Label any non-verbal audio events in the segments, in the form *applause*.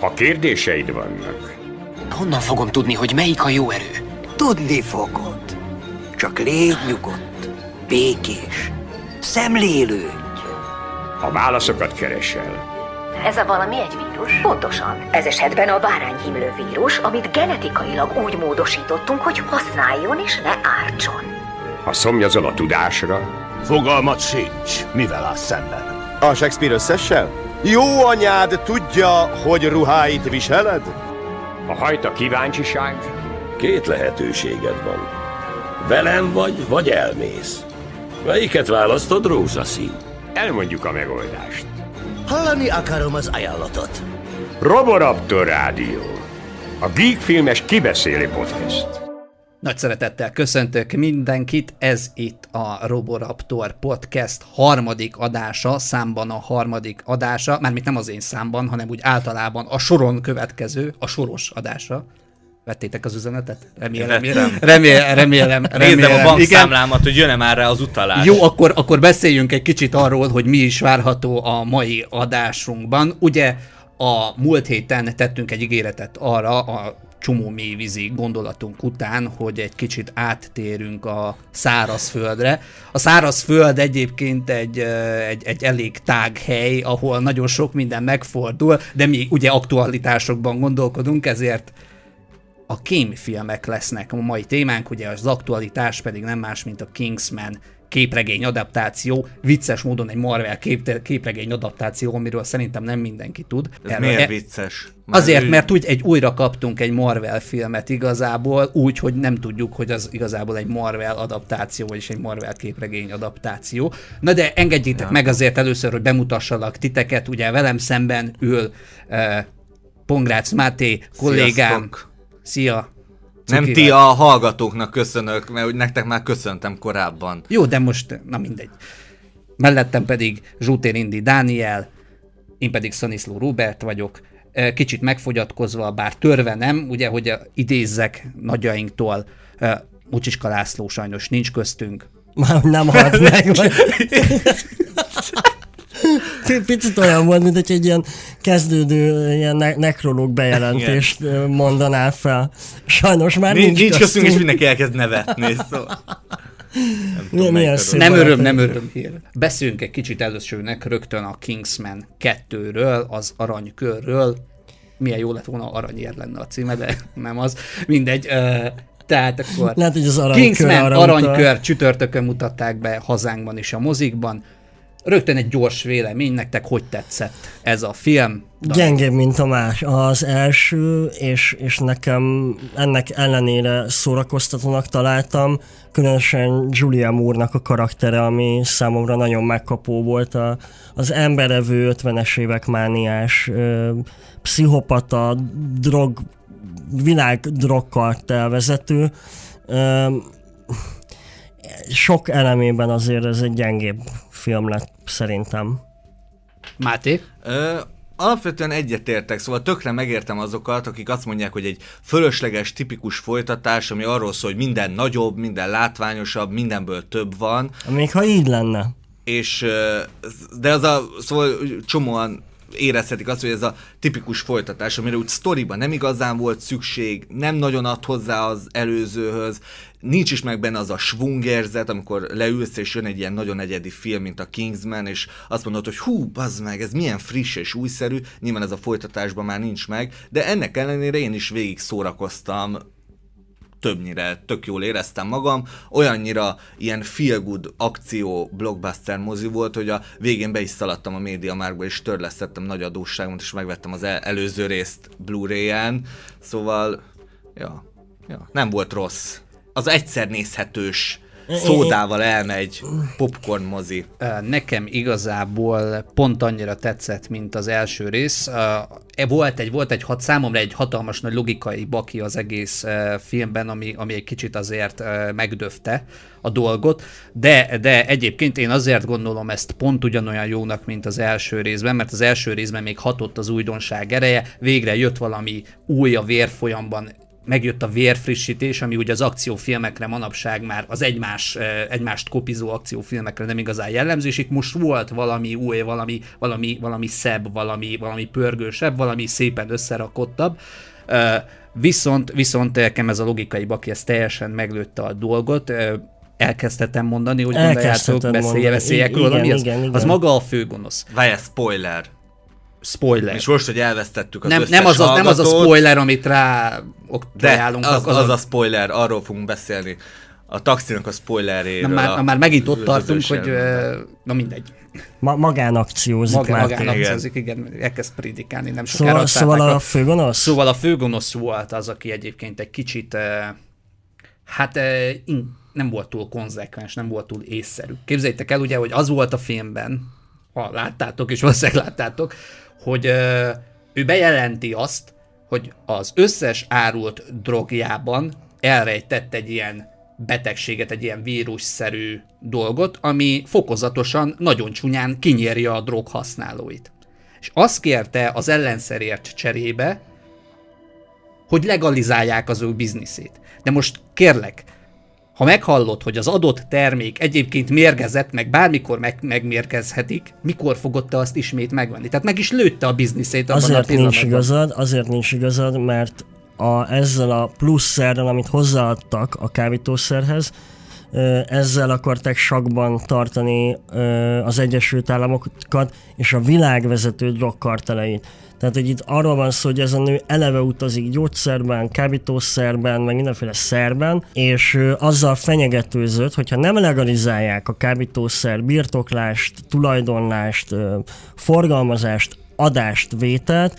Ha kérdéseid vannak... Honnan fogom tudni, hogy melyik a jó erő? Tudni fogod. Csak légy nyugodt, békés, szemlélődj. A válaszokat keresel. Ez a valami egy vírus? Pontosan. Ez esetben a bárányhimlő vírus, amit genetikailag úgy módosítottunk, hogy használjon és ne ártson. Ha szomjazol a tudásra... Fogalmat sincs, mivel áll szemben. A Shakespeare összessel? Jó anyád tudja, hogy ruháit viseled? A hajta kíváncsiság? Két lehetőséged van. Velem vagy, vagy elmész. Melyiket választod, rózsaszín? Elmondjuk a megoldást. Hallani akarom az ajánlatot. Roboraptor Rádió. A geekfilmes Kibeszéli podcast. Nagy szeretettel köszöntök mindenkit, ez itt a Roboraptor Podcast harmadik adása, számban a harmadik adása, mármint nem az én számban, hanem úgy általában a soron következő, a soros adása. Vettétek az üzenetet? Remélem, remélem, remélem, remélem. remélem. a bankszámlámat, hogy jön-e már rá az utalás. Jó, akkor, akkor beszéljünk egy kicsit arról, hogy mi is várható a mai adásunkban. Ugye a múlt héten tettünk egy ígéretet arra a csomó mélyvízi gondolatunk után, hogy egy kicsit áttérünk a szárazföldre. A szárazföld egyébként egy, egy, egy elég tág hely, ahol nagyon sok minden megfordul, de mi ugye aktualitásokban gondolkodunk, ezért a kémfilmek lesznek a mai témánk, ugye az aktualitás pedig nem más, mint a Kingsman képregény adaptáció, vicces módon egy Marvel kép, képregény adaptáció, amiről szerintem nem mindenki tud. Ez Erről miért e- vicces? Már Azért, ő... mert úgy egy újra kaptunk egy Marvel filmet igazából, úgy, hogy nem tudjuk, hogy az igazából egy Marvel adaptáció, vagyis egy Marvel képregény adaptáció. Na de engedjétek ja. meg azért először, hogy bemutassalak titeket, ugye velem szemben ül uh, Pongrácz Máté kollégám. Sziasztok. Szia! nem ti a hallgatóknak köszönök, mert nektek már köszöntem korábban. Jó, de most, na mindegy. Mellettem pedig Zsútér Indi Dániel, én pedig Szaniszló Robert vagyok, kicsit megfogyatkozva, bár törve nem, ugye, hogy idézzek nagyjainktól, Mucsiska László sajnos nincs köztünk. Már nem halt meg. *laughs* *laughs* *laughs* Picit olyan volt, mint egy ilyen kezdődő ilyen ne- nekrológ bejelentést Igen. mondanál fel. Sajnos már nincs, nincs köztünk. köztünk, és mindenki elkezd nevetni. Szóval. *laughs* Nem, tudom, nem, nem öröm, nem öröm hír. Beszéljünk egy kicsit elősőnek rögtön a Kingsman 2-ről, az aranykörről. Milyen jó lett volna, aranyér lenne a címe, de nem az. Mindegy. Tehát akkor Lehet, hogy az aranykör Kingsman aranykör, aranykör csütörtökön mutatták be hazánkban és a mozikban. Rögtön egy gyors vélemény, nektek hogy tetszett ez a film? Darab? Gyengébb, mint a más. Az első, és, és nekem ennek ellenére szórakoztatónak találtam, különösen Julia moore a karaktere, ami számomra nagyon megkapó volt. A, az emberevő 50-es évek mániás ö, pszichopata, drog, világ drogkartel vezető. Ö, sok elemében azért ez egy gyengébb film lett szerintem. Máté? Ö, alapvetően egyetértek, szóval tökre megértem azokat, akik azt mondják, hogy egy fölösleges, tipikus folytatás, ami arról szól, hogy minden nagyobb, minden látványosabb, mindenből több van. Még ha így lenne. És, de az a, szóval csomóan érezhetik azt, hogy ez a tipikus folytatás, amire úgy sztoriban nem igazán volt szükség, nem nagyon ad hozzá az előzőhöz, nincs is meg benne az a svungerzet, amikor leülsz és jön egy ilyen nagyon egyedi film, mint a Kingsman, és azt mondod, hogy hú, bazd meg, ez milyen friss és újszerű, nyilván ez a folytatásban már nincs meg, de ennek ellenére én is végig szórakoztam többnyire tök jól éreztem magam, olyannyira ilyen feel good akció blockbuster mozi volt, hogy a végén be is szaladtam a média márkba, és törlesztettem nagy adósságomat, és megvettem az előző részt Blu-ray-en, szóval, ja, ja, nem volt rossz az egyszer nézhetős szódával elmegy popcorn mozi. Nekem igazából pont annyira tetszett, mint az első rész. E volt egy, volt egy hat, számomra egy hatalmas nagy logikai baki az egész filmben, ami, ami egy kicsit azért megdöfte a dolgot, de, de egyébként én azért gondolom ezt pont ugyanolyan jónak, mint az első részben, mert az első részben még hatott az újdonság ereje, végre jött valami új a vérfolyamban, megjött a vérfrissítés, ami ugye az akciófilmekre manapság már az egymás, egymást kopizó akciófilmekre nem igazán jellemző, és itt most volt valami új, valami, valami, valami szebb, valami, valami pörgősebb, valami szépen összerakottabb. Viszont, viszont nekem ez a logikai baki, ez teljesen meglőtte a dolgot elkezdhetem mondani, hogy elkezdhetem gondoljátok, beszélje beszéljek róla, az, igen, igen. az maga a főgonosz. Vaj, spoiler spoiler. És most, hogy elvesztettük az nem, nem az, nem az a spoiler, amit rá de Az, az, az a spoiler, arról fogunk beszélni. A taxinak a spoileréről. Na, már, a, na, már megint ott tartunk, hogy ö, na mindegy. Ma, magánakciózik Magá, már. Magánakciózik, igen. igen, elkezd prédikálni, nem sokára. Szóval, szóval a főgonosz? Szóval a főgonosz volt az, aki egyébként egy kicsit, hát nem volt túl konzekvens, nem volt túl észszerű. Képzeljétek el ugye, hogy az volt a filmben, ha láttátok, és valószínűleg láttátok, hogy ö, ő bejelenti azt, hogy az összes árult drogjában elrejtett egy ilyen betegséget, egy ilyen vírusszerű dolgot, ami fokozatosan, nagyon csúnyán kinyírja a drog használóit. És azt kérte az ellenszerért cserébe, hogy legalizálják az ő bizniszét. De most kérlek, ha meghallod, hogy az adott termék egyébként mérgezett, meg bármikor meg, megmérgezhetik, mikor fogod te azt ismét megvenni? Tehát meg is lőtte a bizniszét abban azért a nincs igazad, Azért nincs igazad, mert a, ezzel a plusz szerrel, amit hozzáadtak a kávítószerhez, ezzel akarták sakban tartani az Egyesült Államokat és a világvezető drogkarteleit. Tehát, hogy itt arról van szó, hogy ez a nő eleve utazik gyógyszerben, kábítószerben, meg mindenféle szerben, és azzal fenyegetőzött, hogyha nem legalizálják a kábítószer birtoklást, tulajdonlást, forgalmazást, adást, vételt,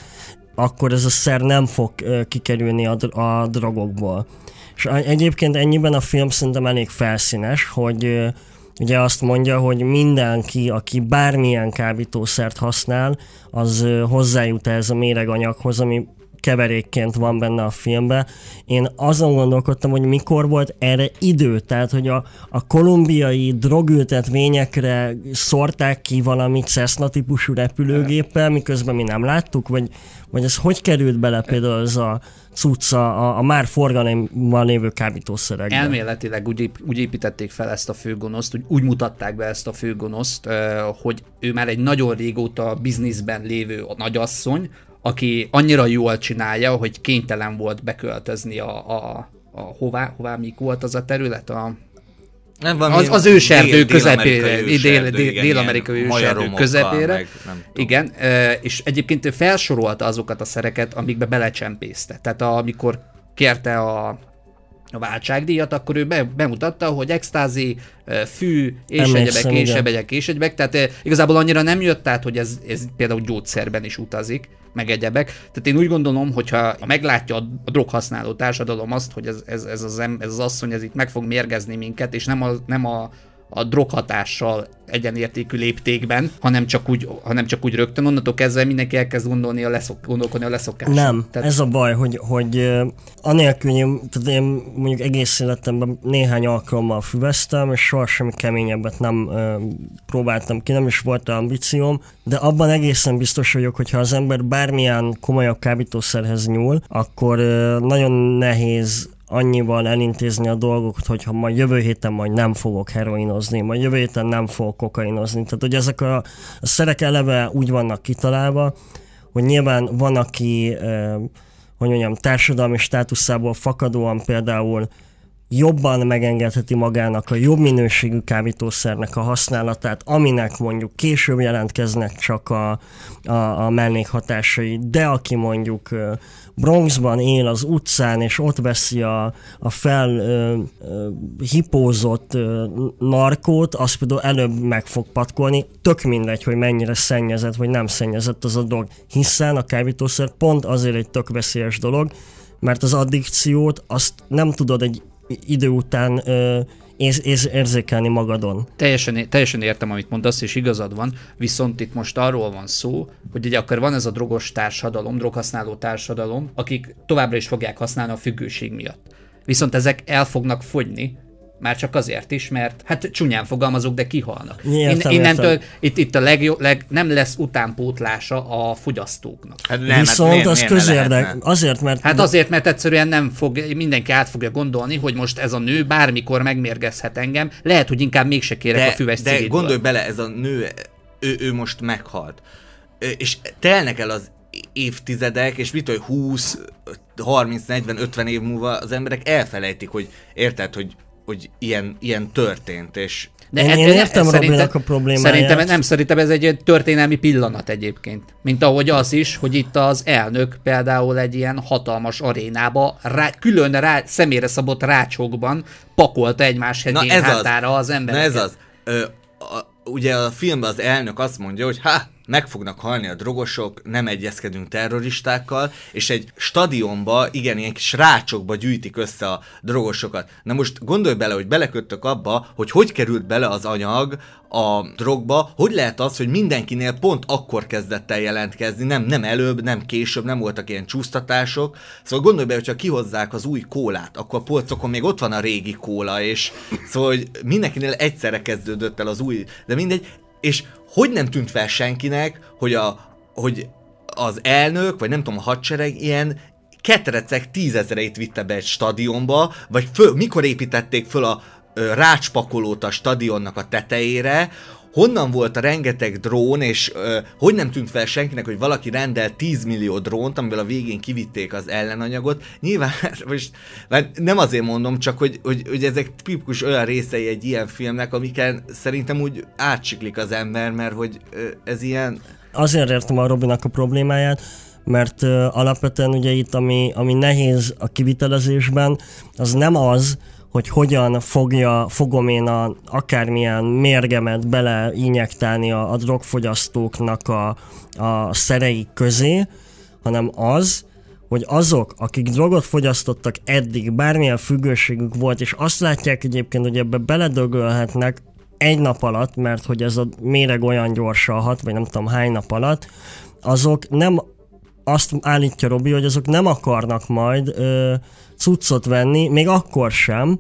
akkor ez a szer nem fog kikerülni a, dr- a drogokból. És egyébként ennyiben a film szerintem elég felszínes, hogy ugye azt mondja, hogy mindenki, aki bármilyen kábítószert használ, az hozzájut ez a méreganyaghoz, ami keverékként van benne a filmben. Én azon gondolkodtam, hogy mikor volt erre idő, tehát hogy a, a kolumbiai drogültetvényekre szorták ki valami Cessna típusú repülőgéppel, miközben mi nem láttuk, vagy, vagy ez hogy került bele például ez a cucca a, a már forgalomban lévő kábítószerekbe. Elméletileg úgy, úgy építették fel ezt a főgonoszt, úgy, úgy mutatták be ezt a főgonoszt, hogy ő már egy nagyon régóta bizniszben lévő nagyasszony, aki annyira jól csinálja, hogy kénytelen volt beköltözni a, a, a hová, hová mik volt az a terület, a, nem, az, az őserdő közepére, dél-amerikai őserdő közepére. Meg, igen, és egyébként ő felsorolta azokat a szereket, amikbe belecsempészte. Tehát amikor kérte a, a váltságdíjat, akkor ő be, bemutatta, hogy extázi, fű, és egyebek, és egyebek, és egyebek. Tehát igazából annyira nem jött át, hogy ez, ez például gyógyszerben is utazik, meg egyebek. Tehát én úgy gondolom, hogyha meglátja a droghasználó társadalom azt, hogy ez, ez, ez, az, ez az asszony ez itt meg fog mérgezni minket, és nem a, nem a a droghatással egyenértékű léptékben, hanem csak úgy, hanem csak úgy rögtön, onnantól kezdve mindenki elkezd gondolni a leszok, gondolkodni a leszokás. Nem, tehát... ez a baj, hogy, hogy anélkül, én, tehát én mondjuk egész életemben néhány alkalommal füvesztem, és sohasem keményebbet nem ö, próbáltam ki, nem is volt ambícióm, de abban egészen biztos vagyok, hogy ha az ember bármilyen komolyabb kábítószerhez nyúl, akkor ö, nagyon nehéz annyival elintézni a dolgokat, hogyha majd jövő héten majd nem fogok heroinozni, majd jövő héten nem fogok kokainozni. Tehát, hogy ezek a, a szerek eleve úgy vannak kitalálva, hogy nyilván van, aki, eh, hogy mondjam, társadalmi státuszából fakadóan például jobban megengedheti magának a jobb minőségű kábítószernek a használatát, aminek mondjuk később jelentkeznek csak a, a, a mellékhatásai, de aki mondjuk Bronxban él az utcán, és ott veszi a, a fel narkót, az például előbb meg fog patkolni, tök mindegy, hogy mennyire szennyezett, vagy nem szennyezett az a dolog, hiszen a kábítószer pont azért egy tök veszélyes dolog, mert az addikciót azt nem tudod egy idő után ö, és, és érzékelni magadon. Teljesen, teljesen értem, amit mondasz, és igazad van, viszont itt most arról van szó, hogy ugye akkor van ez a drogos társadalom, droghasználó társadalom, akik továbbra is fogják használni a függőség miatt. Viszont ezek el fognak fogyni, már csak azért is, mert hát csúnyán fogalmazok, de kihalnak. Értem, In, innentől értem. Itt, itt a legjobb, leg, nem lesz utánpótlása a fogyasztóknak. Hát nem, hát Viszont miért, az közérdek, azért, mert... Hát azért, mert egyszerűen nem fog, mindenki át fogja gondolni, hogy most ez a nő bármikor megmérgezhet engem, lehet, hogy inkább mégse kérek de, a füves De gondolj bele, ez a nő, ő, ő most meghalt. És telnek el az évtizedek, és mit, hogy 20, 30, 40, 50 év múlva az emberek elfelejtik, hogy érted, hogy hogy ilyen, ilyen történt, és de én, ez, én értem ez, Robinak a problémáját. Szerintem, nem, szerintem ez egy történelmi pillanat egyébként. Mint ahogy az is, hogy itt az elnök például egy ilyen hatalmas arénába, rá, külön rá, személyre szabott rácsokban pakolta egymás hegyén Na ez hátára az, az ember Na ez az. Ö, a, ugye a filmben az elnök azt mondja, hogy ha, meg fognak halni a drogosok, nem egyezkedünk terroristákkal, és egy stadionba, igen, ilyen kis rácsokba gyűjtik össze a drogosokat. Na most gondolj bele, hogy beleköttök abba, hogy hogy került bele az anyag a drogba, hogy lehet az, hogy mindenkinél pont akkor kezdett el jelentkezni, nem, nem előbb, nem később, nem voltak ilyen csúsztatások. Szóval gondolj bele, hogyha kihozzák az új kólát, akkor a polcokon még ott van a régi kóla, és szóval hogy mindenkinél egyszerre kezdődött el az új, de mindegy, és hogy nem tűnt fel senkinek, hogy, a, hogy az elnök, vagy nem tudom, a hadsereg ilyen ketrecek tízezreit vitte be egy stadionba, vagy föl, mikor építették föl a rácspakolót a stadionnak a tetejére, honnan volt a rengeteg drón, és ö, hogy nem tűnt fel senkinek, hogy valaki rendel 10 millió drónt, amivel a végén kivitték az ellenanyagot. Nyilván, *laughs* hát most mert hát nem azért mondom, csak hogy, hogy, hogy ezek tipikus olyan részei egy ilyen filmnek, amiken szerintem úgy átsiklik az ember, mert hogy ö, ez ilyen... Azért értem a Robinak a problémáját, mert ö, alapvetően ugye itt, ami, ami nehéz a kivitelezésben, az nem az, hogy hogyan fogja, fogom én a, akármilyen mérgemet bele a, a drogfogyasztóknak a, a szereik közé, hanem az, hogy azok, akik drogot fogyasztottak eddig, bármilyen függőségük volt, és azt látják egyébként, hogy ebbe beledögölhetnek egy nap alatt, mert hogy ez a méreg olyan hat, vagy nem tudom hány nap alatt, azok nem azt állítja Robi, hogy azok nem akarnak majd ö, cuccot venni, még akkor sem,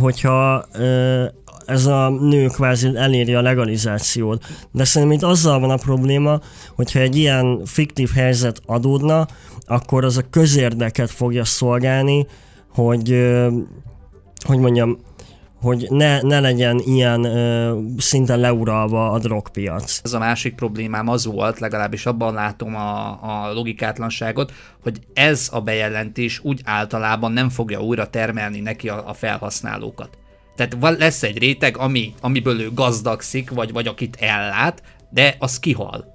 hogyha ö, ez a nő kvázi eléri a legalizációt. De szerintem itt azzal van a probléma, hogyha egy ilyen fiktív helyzet adódna, akkor az a közérdeket fogja szolgálni, hogy, hogy mondjam, hogy ne, ne legyen ilyen ö, szinte leuralva a drogpiac. Ez a másik problémám az volt, legalábbis abban látom a, a logikátlanságot, hogy ez a bejelentés úgy általában nem fogja újra termelni neki a, a felhasználókat. Tehát van, lesz egy réteg, ami, amiből ő gazdagszik, vagy, vagy akit ellát, de az kihal.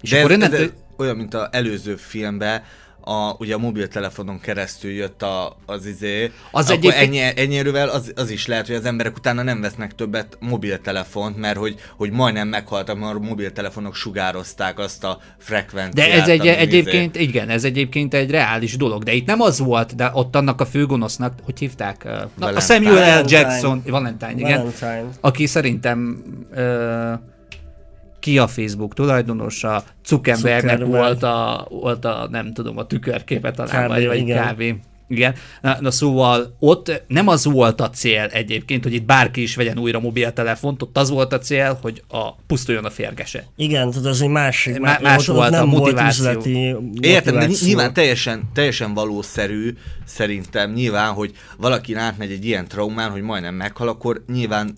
És de akkor ez, innentől... ez olyan, mint az előző filmben, a, ugye a mobiltelefonon keresztül jött a, az izé, az akkor egyébként... ennyi, ennyi erővel az, az, is lehet, hogy az emberek utána nem vesznek többet mobiltelefont, mert hogy, hogy majdnem meghaltak, mert a mobiltelefonok sugározták azt a frekvenciát. De ez egy, izé- egyébként, izé... igen, ez egyébként egy reális dolog, de itt nem az volt, de ott annak a főgonosznak, hogy hívták? Na, a Samuel L. Jackson, Valentine, Valentine igen, Valentine. aki szerintem ö, ki a Facebook tulajdonosa, Zuckerbergnek Zuckerberg. volt, a, volt a, nem tudom, a tükörképe talán, kb, vagy, vagy igen. Igen, na, na szóval ott nem az volt a cél egyébként, hogy itt bárki is vegyen újra mobiltelefont, ott az volt a cél, hogy a pusztuljon a férgese. Igen, tehát az egy másik, Má- más ott, volt nem a motiváció. Volt üzleti Értem, de nyilván teljesen, teljesen valószerű szerintem nyilván, hogy valaki átmegy egy ilyen traumán, hogy majdnem meghal, akkor nyilván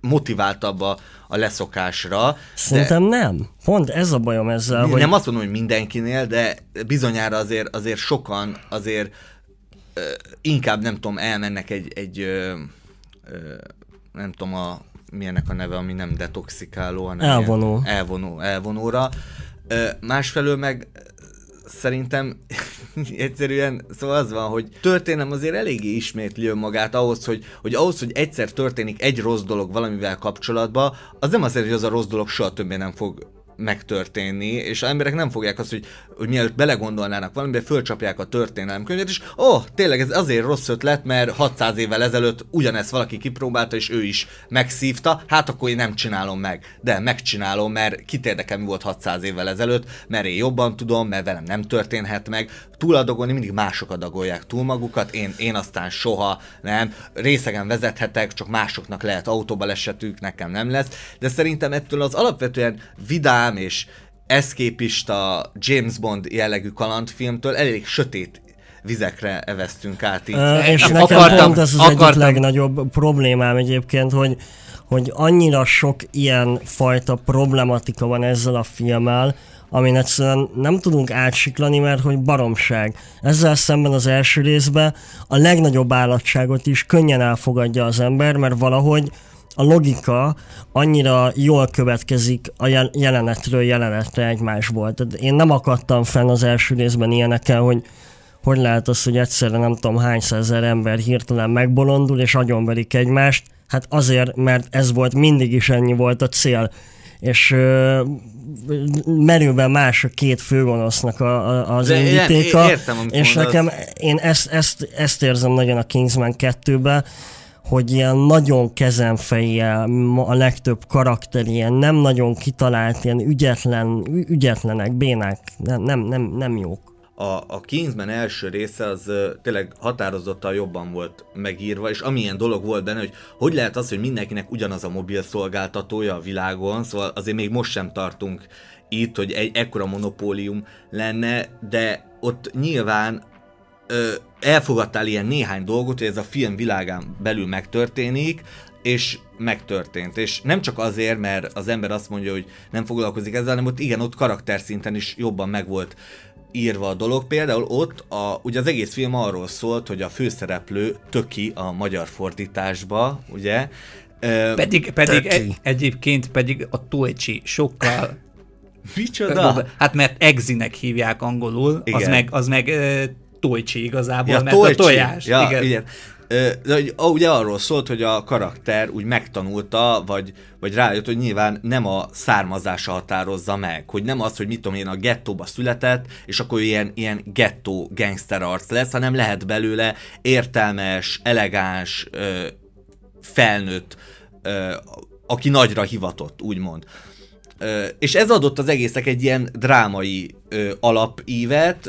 motiváltabb a, a leszokásra. Szerintem de... nem. Pont ez a bajom ezzel. Nem hogy... Nem azt mondom, hogy mindenkinél, de bizonyára azért, azért sokan azért ö, inkább nem tudom, elmennek egy, egy ö, ö, nem tudom a milyennek a neve, ami nem detoxikáló, hanem elvonó. Elvonó, elvonóra. Ö, másfelől meg szerintem *laughs* egyszerűen, szóval az van, hogy történelem azért eléggé ismétli önmagát ahhoz, hogy, hogy ahhoz, hogy egyszer történik egy rossz dolog valamivel kapcsolatban, az nem azért, hogy az a rossz dolog soha többé nem fog megtörténni, és az emberek nem fogják azt, hogy, hogy mielőtt belegondolnának valamibe, fölcsapják a történelemkönyvet, és ó, oh, tényleg ez azért rossz ötlet, mert 600 évvel ezelőtt ugyanezt valaki kipróbálta, és ő is megszívta, hát akkor én nem csinálom meg. De megcsinálom, mert kit érdekel, mi volt 600 évvel ezelőtt, mert én jobban tudom, mert velem nem történhet meg. Túladagolni mindig mások adagolják túl magukat, én, én aztán soha nem. Részegen vezethetek, csak másoknak lehet autóbalesetük, nekem nem lesz. De szerintem ettől az alapvetően vidám, reklám és eszképista James Bond jellegű kalandfilmtől elég sötét vizekre evesztünk át. Így. Uh, és nekem akartam, pont ez az akartam. egyik legnagyobb problémám egyébként, hogy hogy annyira sok ilyen fajta problematika van ezzel a filmmel, amin egyszerűen nem tudunk átsiklani, mert hogy baromság. Ezzel szemben az első részben a legnagyobb állatságot is könnyen elfogadja az ember, mert valahogy a logika annyira jól következik a jelenetről jelenetre egymásból. Tehát én nem akadtam fenn az első részben ilyenekkel, hogy hogy lehet az, hogy egyszerre nem tudom hány százer ember hirtelen megbolondul és agyonverik egymást, hát azért, mert ez volt, mindig is ennyi volt a cél. És ö, merőben más a két főgonosznak a, a, az De indítéka, értem, és mondasz. nekem én ezt, ezt, ezt érzem nagyon a Kingsman 2-ben, hogy ilyen nagyon kezemfejjel a legtöbb karakter ilyen nem nagyon kitalált, ilyen ügyetlen, ügyetlenek, bénák, nem, nem, nem, nem jók. A, a Kingsman első része az tényleg határozottan jobban volt megírva, és amilyen dolog volt benne, hogy hogy lehet az, hogy mindenkinek ugyanaz a mobil szolgáltatója a világon, szóval azért még most sem tartunk itt, hogy egy ekkora monopólium lenne, de ott nyilván ö, elfogadtál ilyen néhány dolgot, hogy ez a film világán belül megtörténik, és megtörtént. És nem csak azért, mert az ember azt mondja, hogy nem foglalkozik ezzel, hanem ott igen, ott karakterszinten is jobban megvolt írva a dolog. Például ott a, ugye az egész film arról szólt, hogy a főszereplő töki a magyar fordításba, ugye? Pedig, pedig egy, egyébként pedig a Toecsi sokkal Micsoda? Hát mert egzinek hívják angolul, Igen. az meg, az meg tojcsi igazából, ja, mert tojcsi. a tojás. Ja, igen. igen. De, ugye arról szólt, hogy a karakter úgy megtanulta, vagy, vagy rájött, hogy nyilván nem a származása határozza meg, hogy nem az, hogy mit tudom én, a gettóba született, és akkor ilyen, ilyen gettó gangster arc lesz, hanem lehet belőle értelmes, elegáns, felnőtt, aki nagyra hivatott, úgymond. És ez adott az egésznek egy ilyen drámai alapívet.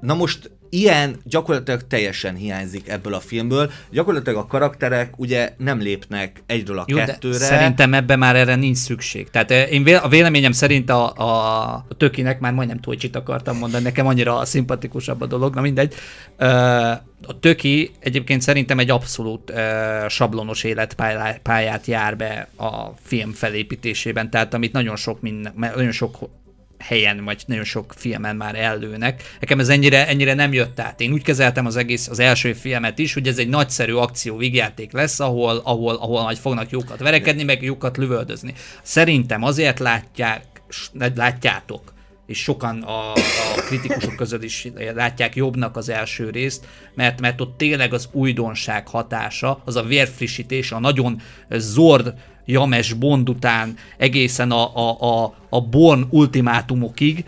Na most ilyen gyakorlatilag teljesen hiányzik ebből a filmből. Gyakorlatilag a karakterek ugye nem lépnek egyről a Jó, kettőre. Szerintem ebbe már erre nincs szükség. Tehát eh, én vé- a véleményem szerint a, a, a tökinek már majdnem Tojcsit akartam mondani, nekem annyira szimpatikusabb a dolog, na mindegy. Eh, a töki egyébként szerintem egy abszolút eh, sablonos életpályát jár be a film felépítésében, tehát amit nagyon sok, minden, nagyon sok helyen, vagy nagyon sok filmen már előnek. Nekem ez ennyire, ennyire nem jött át. Én úgy kezeltem az egész, az első filmet is, hogy ez egy nagyszerű akció vigyáték lesz, ahol, ahol, ahol majd fognak jókat verekedni, meg jókat lövöldözni. Szerintem azért látják, látjátok, és sokan a, a kritikusok között is látják jobbnak az első részt, mert, mert ott tényleg az újdonság hatása, az a vérfrissítés, a nagyon zord James Bond után egészen a, a, a, a Born ultimátumokig,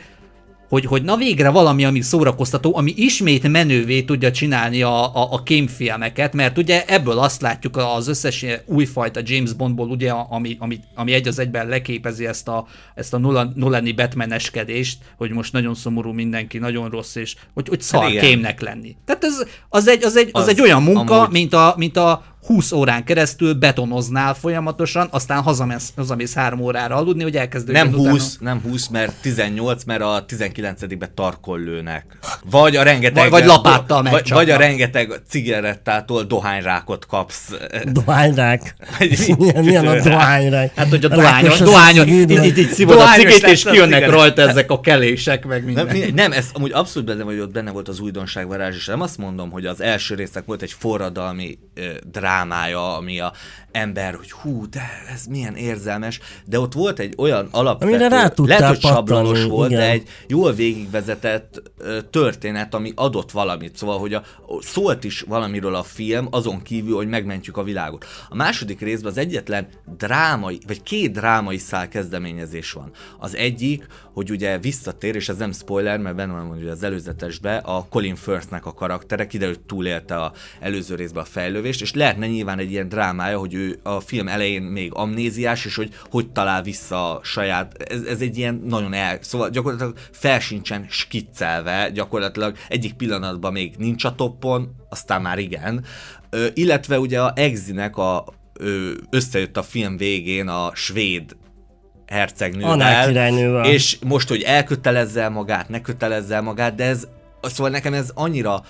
hogy, hogy na végre valami, ami szórakoztató, ami ismét menővé tudja csinálni a, a, a kémfilmeket, mert ugye ebből azt látjuk az összes újfajta James Bondból, ugye, ami, ami, ami egy az egyben leképezi ezt a, ezt a nulleni betmeneskedést, hogy most nagyon szomorú mindenki, nagyon rossz, és hogy, hogy szar hát kémnek lenni. Tehát ez, az, egy, az, egy, az, az egy olyan munka, amúgy... mint, a, mint a, 20 órán keresztül betonoznál folyamatosan, aztán hazamész, hazamész 3 órára aludni, hogy elkezdődjön Nem 20, utána. nem 20, mert 18, mert a 19-be tarkol lőnek. Vagy a rengeteg... Vagy, vagy lapáttal vagy, vagy a rengeteg cigarettától dohányrákot kapsz. Dohányrák? *laughs* milyen, milyen a dohányrák? Hát, hogy a dohányos, dohányos, így, így, így szívod a cigét, és kijönnek rajta ezek a kelések, meg minden. Nem, nem ez amúgy abszolút benne, hogy ott benne volt az újdonságvarázs, és nem azt mondom, hogy az első résznek volt egy forradalmi dráma, drámája, ami a ember, hogy hú, de ez milyen érzelmes, de ott volt egy olyan alapvető, rá lehet, hogy sablonos volt, igen. de egy jól végigvezetett történet, ami adott valamit, szóval, hogy a, szólt is valamiről a film, azon kívül, hogy megmentjük a világot. A második részben az egyetlen drámai, vagy két drámai szál kezdeményezés van. Az egyik, hogy ugye visszatér, és ez nem spoiler, mert benne van ugye az előzetesbe, a Colin Firthnek a karaktere, kiderült túlélte a előző részben a fejlővést, és lehetne nyilván egy ilyen drámája, hogy ő ő a film elején még amnéziás, és hogy hogy talál vissza a saját, ez, ez egy ilyen nagyon el, szóval gyakorlatilag fel sincsen skiccelve, gyakorlatilag egyik pillanatban még nincs a toppon, aztán már igen, ö, illetve ugye a Exinek a ö, összejött a film végén a svéd hercegnővel, és most, hogy elkötelezzel magát, ne kötelezzel magát, de ez, szóval nekem ez annyira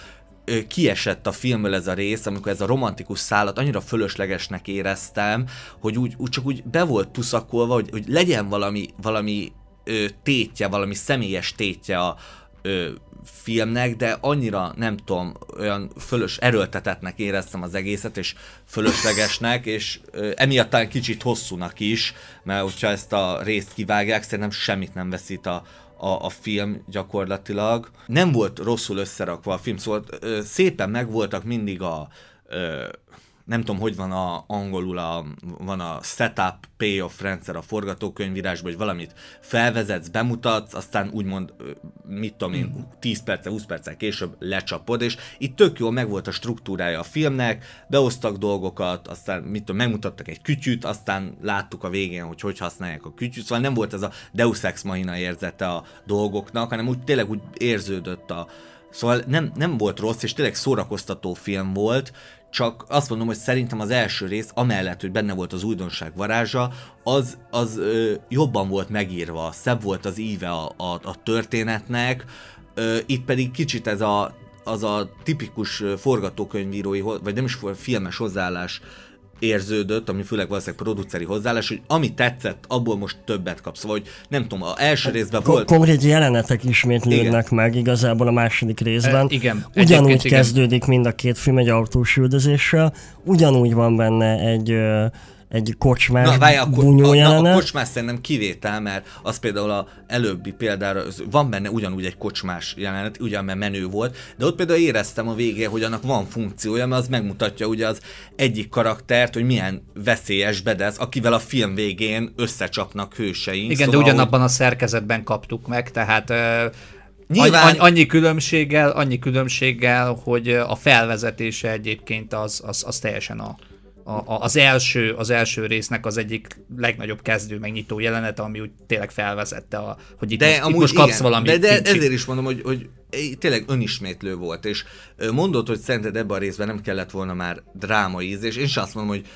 kiesett a filmből ez a rész, amikor ez a romantikus szállat annyira fölöslegesnek éreztem, hogy úgy, úgy csak úgy be volt puszakolva, hogy, hogy legyen valami, valami ö, tétje, valami személyes tétje a ö, filmnek, de annyira nem tudom, olyan fölös erőltetetnek éreztem az egészet, és fölöslegesnek, és ö, emiatt talán kicsit hosszúnak is, mert hogyha ezt a részt kivágják, szerintem semmit nem veszít a, a, a film gyakorlatilag. Nem volt rosszul összerakva a film, szóval ö, szépen megvoltak mindig a ö, nem tudom, hogy van a angolul, a, van a setup, payoff rendszer a forgatókönyvírásban, hogy valamit felvezetsz, bemutatsz, aztán úgymond, mit tudom én, 10 hmm. perccel, 20 perccel később lecsapod, és itt tök jól megvolt a struktúrája a filmnek, beosztak dolgokat, aztán mit tudom, megmutattak egy kütyüt, aztán láttuk a végén, hogy hogy használják a kütyüt, szóval nem volt ez a deus ex machina érzete a dolgoknak, hanem úgy tényleg úgy érződött a, Szóval nem, nem volt rossz, és tényleg szórakoztató film volt, csak azt mondom, hogy szerintem az első rész, amellett, hogy benne volt az újdonság varázsa, az, az ö, jobban volt megírva, szebb volt az íve a, a, a történetnek, ö, itt pedig kicsit ez a, az a tipikus forgatókönyvírói, vagy nem is filmes hozzáállás érződött, ami főleg valószínűleg produceri hozzáállás, hogy ami tetszett, abból most többet kapsz. Vagy nem tudom, a első hát, részben volt... Konkrét jelenetek ismét igen. meg igazából a második részben. E, igen. Ugyanúgy Egyébként, kezdődik igen. mind a két film egy üldözéssel. ugyanúgy van benne egy egy kocsmás Na, várj, a, ko- a, na, a kocsmás szerintem kivétel, mert az például a előbbi példára, van benne ugyanúgy egy kocsmás jelenet, ugyan mert menő volt, de ott például éreztem a végén, hogy annak van funkciója, mert az megmutatja ugye az egyik karaktert, hogy milyen veszélyes bedez, akivel a film végén összecsapnak hőseink. Igen, szóval, de ugyanabban hogy... a szerkezetben kaptuk meg, tehát Nyilván... Annyi, annyi különbséggel, annyi különbséggel, hogy a felvezetése egyébként az, az, az teljesen a, a, a, az, első, az első résznek az egyik legnagyobb kezdő megnyitó jelenete, ami úgy tényleg felvezette, a, hogy itt, de most, amúgy itt most kapsz igen, valami. De, de ezért is mondom, hogy, hogy tényleg önismétlő volt, és mondod, hogy szerinted ebben a részben nem kellett volna már dráma íz, és én sem azt mondom, hogy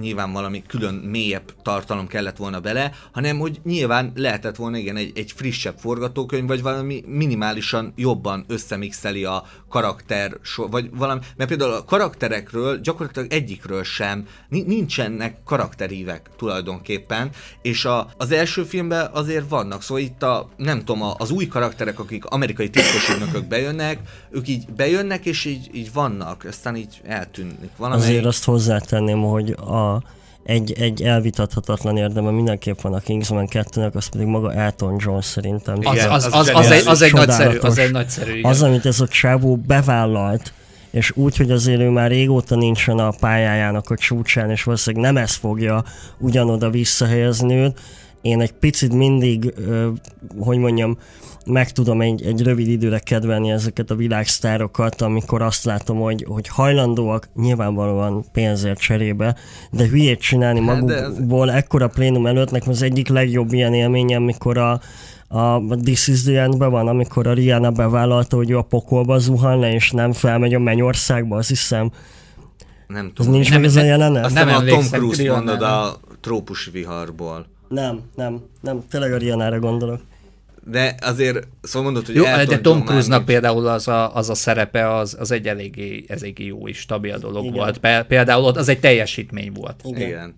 nyilván valami külön mélyebb tartalom kellett volna bele, hanem hogy nyilván lehetett volna igen egy, egy frissebb forgatókönyv, vagy valami minimálisan jobban összemixeli a karakter, vagy valami, mert például a karakterekről gyakorlatilag egyikről sem nincsenek karakterívek tulajdonképpen, és a, az első filmben azért vannak, szóval itt a, nem tudom, az új karakterek, akik amerikai titkosügynökök bejönnek, ők így bejönnek, és így, így vannak, aztán így eltűnik. valamelyik. Azért azt hozzátenném, hogy a egy, egy elvitathatatlan érdeme mindenképp van a Kingsman 2-nek, az pedig maga Elton John szerintem. Az, az, az, az, az, egy, az, egy, nagyszerű, az egy nagyszerű. Igen. Az, amit ez a csávó bevállalt, és úgy, hogy azért ő már régóta nincsen a pályájának a csúcsán, és valószínűleg nem ez fogja ugyanoda visszahelyezni őt, én egy picit mindig, hogy mondjam, meg tudom egy, egy rövid időre kedvelni ezeket a világsztárokat, amikor azt látom, hogy, hogy hajlandóak nyilvánvalóan pénzért cserébe, de hülyét csinálni hát, magukból ez... ekkora plénum előtt, nekem az egyik legjobb ilyen élményem, amikor a, a This is the end van, amikor a Rihanna bevállalta, hogy ő a pokolba zuhan le, és nem felmegy a mennyországba, azt hiszem. Nem tudom. Ez nincs nem, meg ez a jelenet? Azt nem, nem a Tom Cruise mondod a trópusi viharból. Nem, nem, nem, tényleg a Rianára gondolok. De azért, szóval mondod, hogy... Jó, de Tom Cruise-nak például az a, az a szerepe, az, az egy eléggé, eléggé jó és stabil dolog Igen. volt. Például ott az egy teljesítmény volt. Igen. Igen.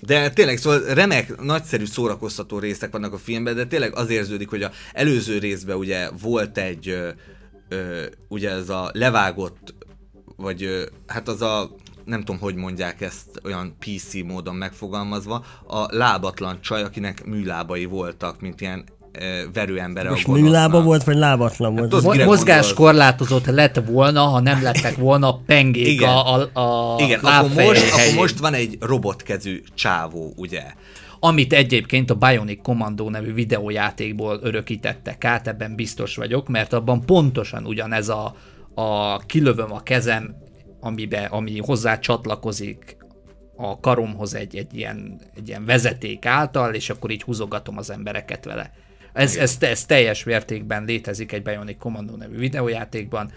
De tényleg, szóval remek, nagyszerű szórakoztató részek vannak a filmben, de tényleg az érződik, hogy a előző részben ugye volt egy, ö, ö, ugye ez a levágott, vagy ö, hát az a nem tudom, hogy mondják ezt olyan PC módon megfogalmazva, a lábatlan csaj, akinek műlábai voltak, mint ilyen e, verő ember. Most műlába volt, vagy lábatlan volt? Hát, Mozgáskorlátozott lett volna, ha nem lettek volna pengék igen, a, a, a Igen, akkor most, akkor most van egy robotkezű csávó, ugye? amit egyébként a Bionic Commando nevű videójátékból örökítettek át, ebben biztos vagyok, mert abban pontosan ugyanez a, a kilövöm a kezem amibe, ami hozzá csatlakozik a karomhoz egy, egy, ilyen, egy ilyen vezeték által, és akkor így húzogatom az embereket vele. Ez, ez, ez teljes mértékben létezik egy Bionic Commando nevű videójátékban.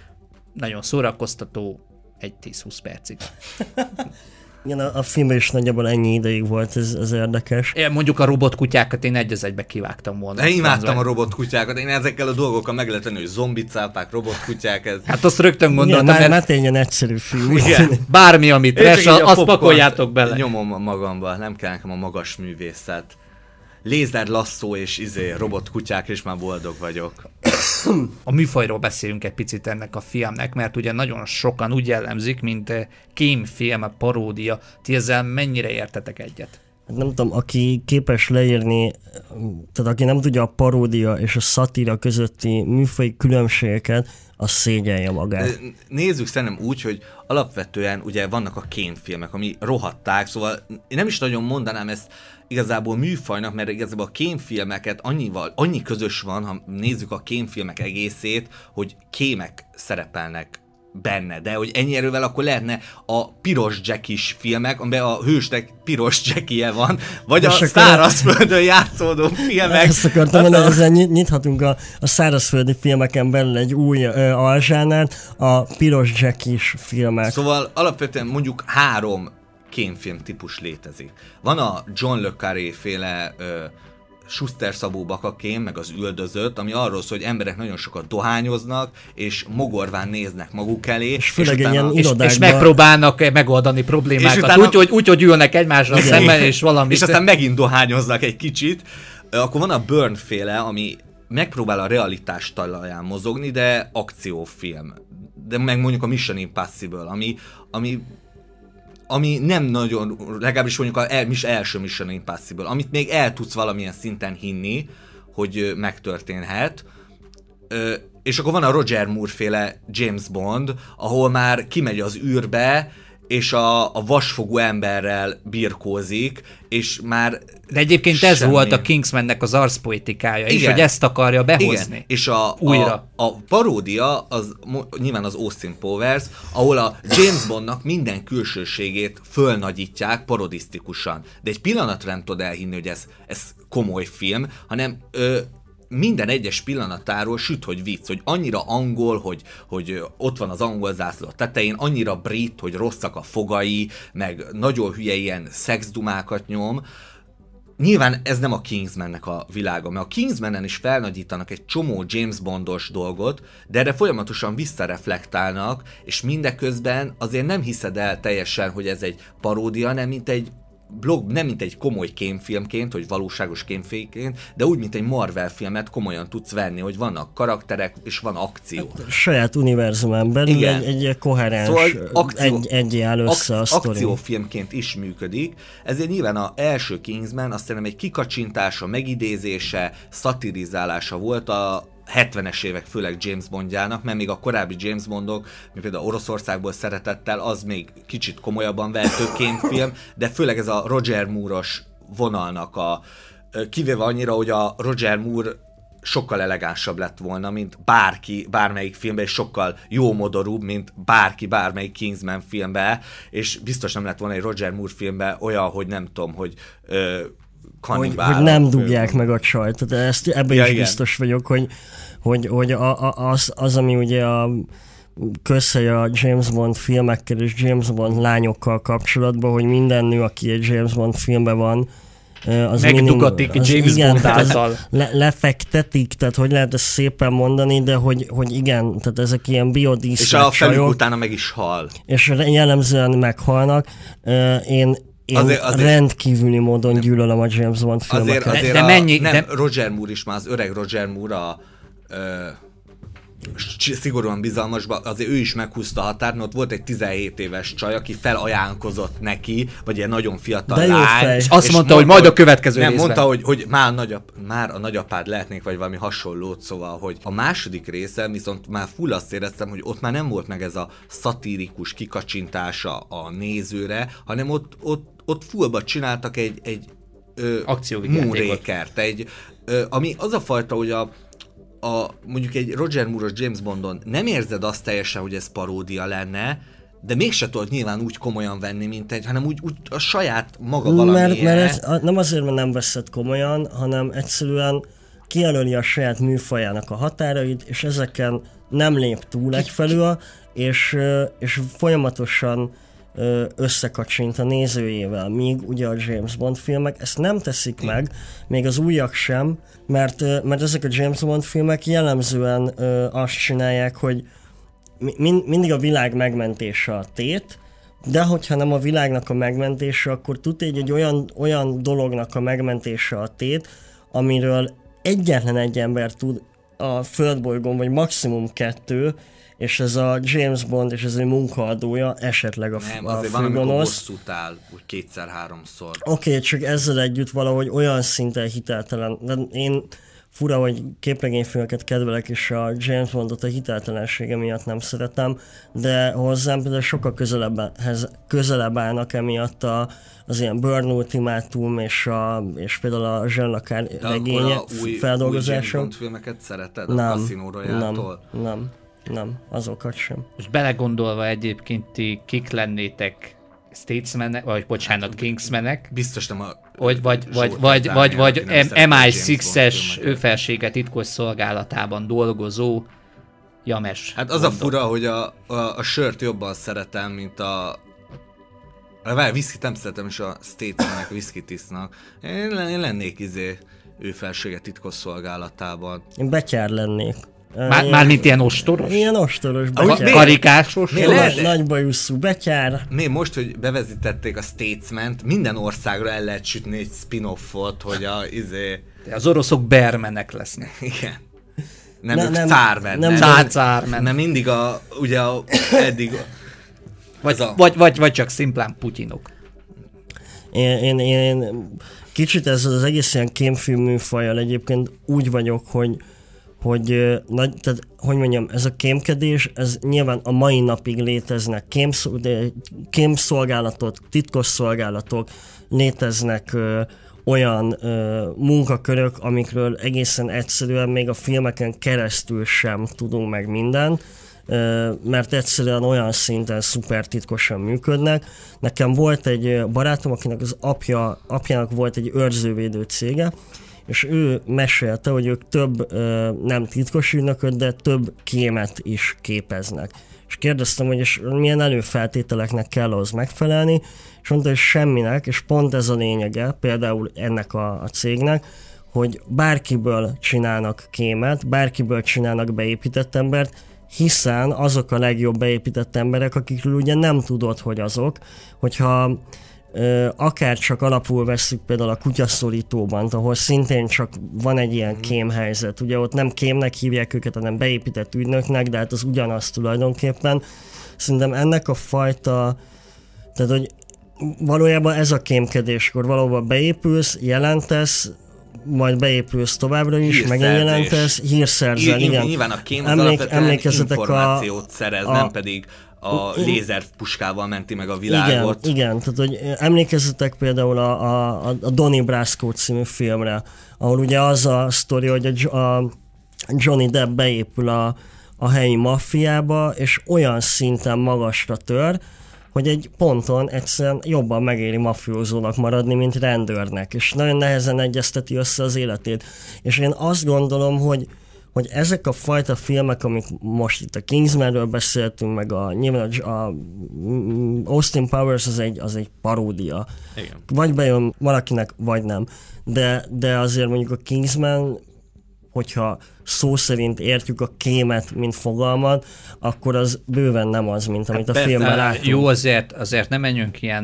Nagyon szórakoztató, egy 10-20 percig. *laughs* Igen, a, a film is nagyjából ennyi ideig volt, ez, ez érdekes. Én mondjuk a robotkutyákat én egy egybe kivágtam volna. Én imádtam a robotkutyákat, én ezekkel a dolgokkal meg lehet hogy zombicálták, robotkutyák. Ez... Hát azt rögtön gondoltam. Igen, mert... mert... már egyszerű fiú. Igen. *laughs* Bármi, amit lesz, azt pakoljátok bele. Nyomom magamba, nem kell nekem a magas művészet lézer lasszó és izé robotkutyák, és már boldog vagyok a műfajról beszélünk egy picit ennek a filmnek, mert ugye nagyon sokan úgy jellemzik, mint eh, kémfilm, paródia. Ti ezzel mennyire értetek egyet? Hát nem tudom, aki képes leírni, tehát aki nem tudja a paródia és a szatíra közötti műfai különbségeket, az szégyelje magát. Nézzük szerintem úgy, hogy alapvetően ugye vannak a kémfilmek, ami rohadták, szóval én nem is nagyon mondanám ezt igazából műfajnak, mert igazából a kémfilmeket annyival, annyi közös van, ha nézzük a kémfilmek egészét, hogy kémek szerepelnek benne, de hogy ennyi erővel akkor lehetne a piros jackis filmek, amiben a hősnek piros jackie van, vagy Most a szárazföldön a... játszódó filmek. Ezt akartam mondani, a... ezzel nyithatunk a, a szárazföldi filmeken belül egy új alzsánát, a piros jackis filmek. Szóval alapvetően mondjuk három kémfilm típus létezik. Van a John Le Carré féle ö, Schuster Szabó Bakakém, meg az üldözött, ami arról szól, hogy emberek nagyon sokat dohányoznak, és mogorván néznek maguk elé. És főleg és, utána, és, és megpróbálnak megoldani problémákat. És utána... úgy, hogy, úgy, hogy ülnek egymásra szemben, és valami. És aztán megint dohányoznak egy kicsit. Akkor van a Burn féle, ami megpróbál a realitás talaján mozogni, de akciófilm. De meg mondjuk a Mission Impossible, ami, ami ami nem nagyon, legalábbis mondjuk a el, is első Mission Impossible, amit még el tudsz valamilyen szinten hinni, hogy megtörténhet, ö, és akkor van a Roger Moore féle James Bond, ahol már kimegy az űrbe, és a, a vasfogú emberrel birkózik, és már... De egyébként semmi... ez volt a Kingsmannek az arszpoetikája, is, hogy ezt akarja behozni. Igen. És a, újra. A, a paródia, az nyilván az Austin Powers, ahol a James Bondnak minden külsőségét fölnagyítják parodisztikusan. De egy pillanatra nem tudod elhinni, hogy ez, ez komoly film, hanem ö, minden egyes pillanatáról süt, hogy vicc, hogy annyira angol, hogy, hogy ott van az angol zászló a tetején, annyira brit, hogy rosszak a fogai, meg nagyon hülye ilyen szexdumákat nyom, Nyilván ez nem a Kingsmannek a világa, mert a Kingsmannen is felnagyítanak egy csomó James Bondos dolgot, de erre folyamatosan visszareflektálnak, és mindeközben azért nem hiszed el teljesen, hogy ez egy paródia, hanem mint egy blog, nem mint egy komoly kémfilmként, hogy valóságos kémfékként, de úgy, mint egy Marvel filmet komolyan tudsz venni, hogy vannak karakterek és van akció. Hát, saját univerzumán belül Igen. egy, egy koherens, szóval akció, egy, egy áll össze ak- a Akciófilmként is működik, ezért nyilván a első Kingsman azt szerintem egy kikacsintása, megidézése, szatirizálása volt a, 70-es évek főleg James Bondjának, mert még a korábbi James Bondok, mint például Oroszországból szeretettel, az még kicsit komolyabban vehetőként *laughs* film, de főleg ez a Roger Moore-os vonalnak a kivéve annyira, hogy a Roger Moore sokkal elegánsabb lett volna, mint bárki bármelyik filmben, és sokkal modorúbb, mint bárki bármelyik Kingsman filmbe, és biztos nem lett volna egy Roger Moore filmbe olyan, hogy nem tudom, hogy ö, hogy, hogy nem dugják meg a csajt, de ezt, ebben ja, is igen. biztos vagyok, hogy, hogy, hogy a, a, az, az, ami ugye a közhely a James Bond filmekkel és James Bond lányokkal kapcsolatban, hogy minden nő, aki egy James Bond filmben van, az Megdugatik minim, az, James igen, Bond által. Le, lefektetik, tehát hogy lehet ezt szépen mondani, de hogy, hogy igen, tehát ezek ilyen biodíszek És a felük utána meg is hal. És jellemzően meghalnak. Én, én azért, azért, rendkívüli módon nem, gyűlölöm a James Bond filmeket. Azért, azért de, de mennyi, nem, de... Roger Moore is már, az öreg Roger Moore a ö, szigorúan bizalmasba, azért ő is meghúzta a határon, ott volt egy 17 éves csaj, aki felajánlkozott neki, vagy egy nagyon fiatal De lány. Fej. És azt és mondta, mondta, hogy majd a következő Nem, részben. mondta, hogy, hogy már, a nagyap, már a nagyapád lehetnék, vagy valami hasonlót, szóval, hogy a második része viszont már full azt éreztem, hogy ott már nem volt meg ez a szatírikus kikacsintása a nézőre, hanem ott, ott ott fullba csináltak egy, egy múrékert, egy, ö, ami az a fajta, hogy a, a, mondjuk egy Roger Moore-os James Bondon nem érzed azt teljesen, hogy ez paródia lenne, de mégse tudod nyilván úgy komolyan venni, mint egy, hanem úgy, úgy a saját maga valamilyen. Mert, mert ez, nem azért, mert nem veszed komolyan, hanem egyszerűen kijelöli a saját műfajának a határait, és ezeken nem lép túl egyfelől, és, és folyamatosan összekacsint a nézőjével, míg ugye a James Bond filmek ezt nem teszik meg, még az újak sem, mert, mert ezek a James Bond filmek jellemzően azt csinálják, hogy mindig a világ megmentése a tét, de hogyha nem a világnak a megmentése, akkor tud egy, egy olyan, olyan dolognak a megmentése a tét, amiről egyetlen egy ember tud a földbolygón, vagy maximum kettő, és ez a James Bond és az ő munkaadója esetleg a Nem, a azért van, amikor bosszút áll, úgy kétszer-háromszor. Oké, okay, csak ezzel együtt valahogy olyan szinten hiteltelen, de én fura, hogy képregényfilmeket kedvelek, és a James Bondot a hiteltelensége miatt nem szeretem, de hozzám például sokkal közelebbhez, közelebb állnak emiatt a, az ilyen Burn Ultimátum, és, a, és például a Zsernakár regények feldolgozása. Új, új filmeket szereted? Nem, a nem, nem. Nem, azokat sem. Most belegondolva egyébként ti kik lennétek Statesmenek, vagy bocsánat, hát, Kingsmenek. Biztos nem a vagy, vagy, vagy, vagy, vagy, vagy MI6-es felsége titkos szolgálatában dolgozó James. Hát az mondom. a fura, hogy a, a, a sört jobban szeretem, mint a, hát Várj, viszkit nem szeretem, és a Statesman-nek viszkit isznak. Én, én lennék izé ő felsége szolgálatában. Én betyár lennék. Már, ilyen, mármint ilyen ostoros? Ilyen ostoros, betyár. Ah, Karikásos? Nagy, bajuszú betyár. Mi most, hogy bevezítették a statement, minden országra el lehet sütni egy spin-offot, hogy a, izé... az oroszok bermenek lesznek. Igen. Nem, nem, nem, cármen. Nem, cár, cármen. Nem mindig a, ugye a, eddig... A, vagy, a... vagy, vagy, vagy csak szimplán putyinok. Én, én, én, én kicsit ez az egész ilyen kémfilm műfajjal egyébként úgy vagyok, hogy, hogy nagy, tehát, hogy mondjam, ez a kémkedés, ez nyilván a mai napig léteznek kémszolgálatok, titkos szolgálatok léteznek ö, olyan ö, munkakörök, amikről egészen egyszerűen még a filmeken keresztül sem tudunk meg mindent, ö, mert egyszerűen olyan szinten szuper titkosan működnek. Nekem volt egy barátom, akinek az apja, apjának volt egy őrzővédő cége, és ő mesélte, hogy ők több nem titkos ügynököt, de több kémet is képeznek. És kérdeztem, hogy és milyen előfeltételeknek kell ahhoz megfelelni, és mondta, hogy semminek, és pont ez a lényege például ennek a, a cégnek, hogy bárkiből csinálnak kémet, bárkiből csinálnak beépített embert, hiszen azok a legjobb beépített emberek, akikről ugye nem tudod, hogy azok, hogyha akár csak alapul veszük például a kutyaszorítóban, ahol szintén csak van egy ilyen mhm. kémhelyzet. Ugye ott nem kémnek hívják őket, hanem beépített ügynöknek, de hát az ugyanaz tulajdonképpen. Szerintem ennek a fajta, tehát hogy valójában ez a kémkedéskor, valóban beépülsz, jelentesz, majd beépülsz továbbra is, hírszerzés. megint jelentesz, hírszerzel, igen. Nyilván a kém az Emlék, alapvetően információt a, szerez, a, nem pedig a lézer puskával menti meg a világot. Igen, igen. tehát hogy emlékezzetek például a, a, a Donnie Brasco című filmre, ahol ugye az a sztori, hogy a, a Johnny Depp beépül a, a helyi maffiába, és olyan szinten magasra tör, hogy egy ponton egyszerűen jobban megéri mafiózónak maradni, mint rendőrnek, és nagyon nehezen egyezteti össze az életét. És én azt gondolom, hogy hogy ezek a fajta filmek, amik most itt a Kingsmanről beszéltünk, meg a, nyilván a, a Austin Powers az egy, az egy paródia. Igen. Vagy bejön valakinek, vagy nem. De, de azért mondjuk a Kingsman hogyha szó szerint értjük a kémet, mint fogalmat, akkor az bőven nem az, mint amit hát a persze, filmben látunk. Jó, azért, azért nem menjünk ilyen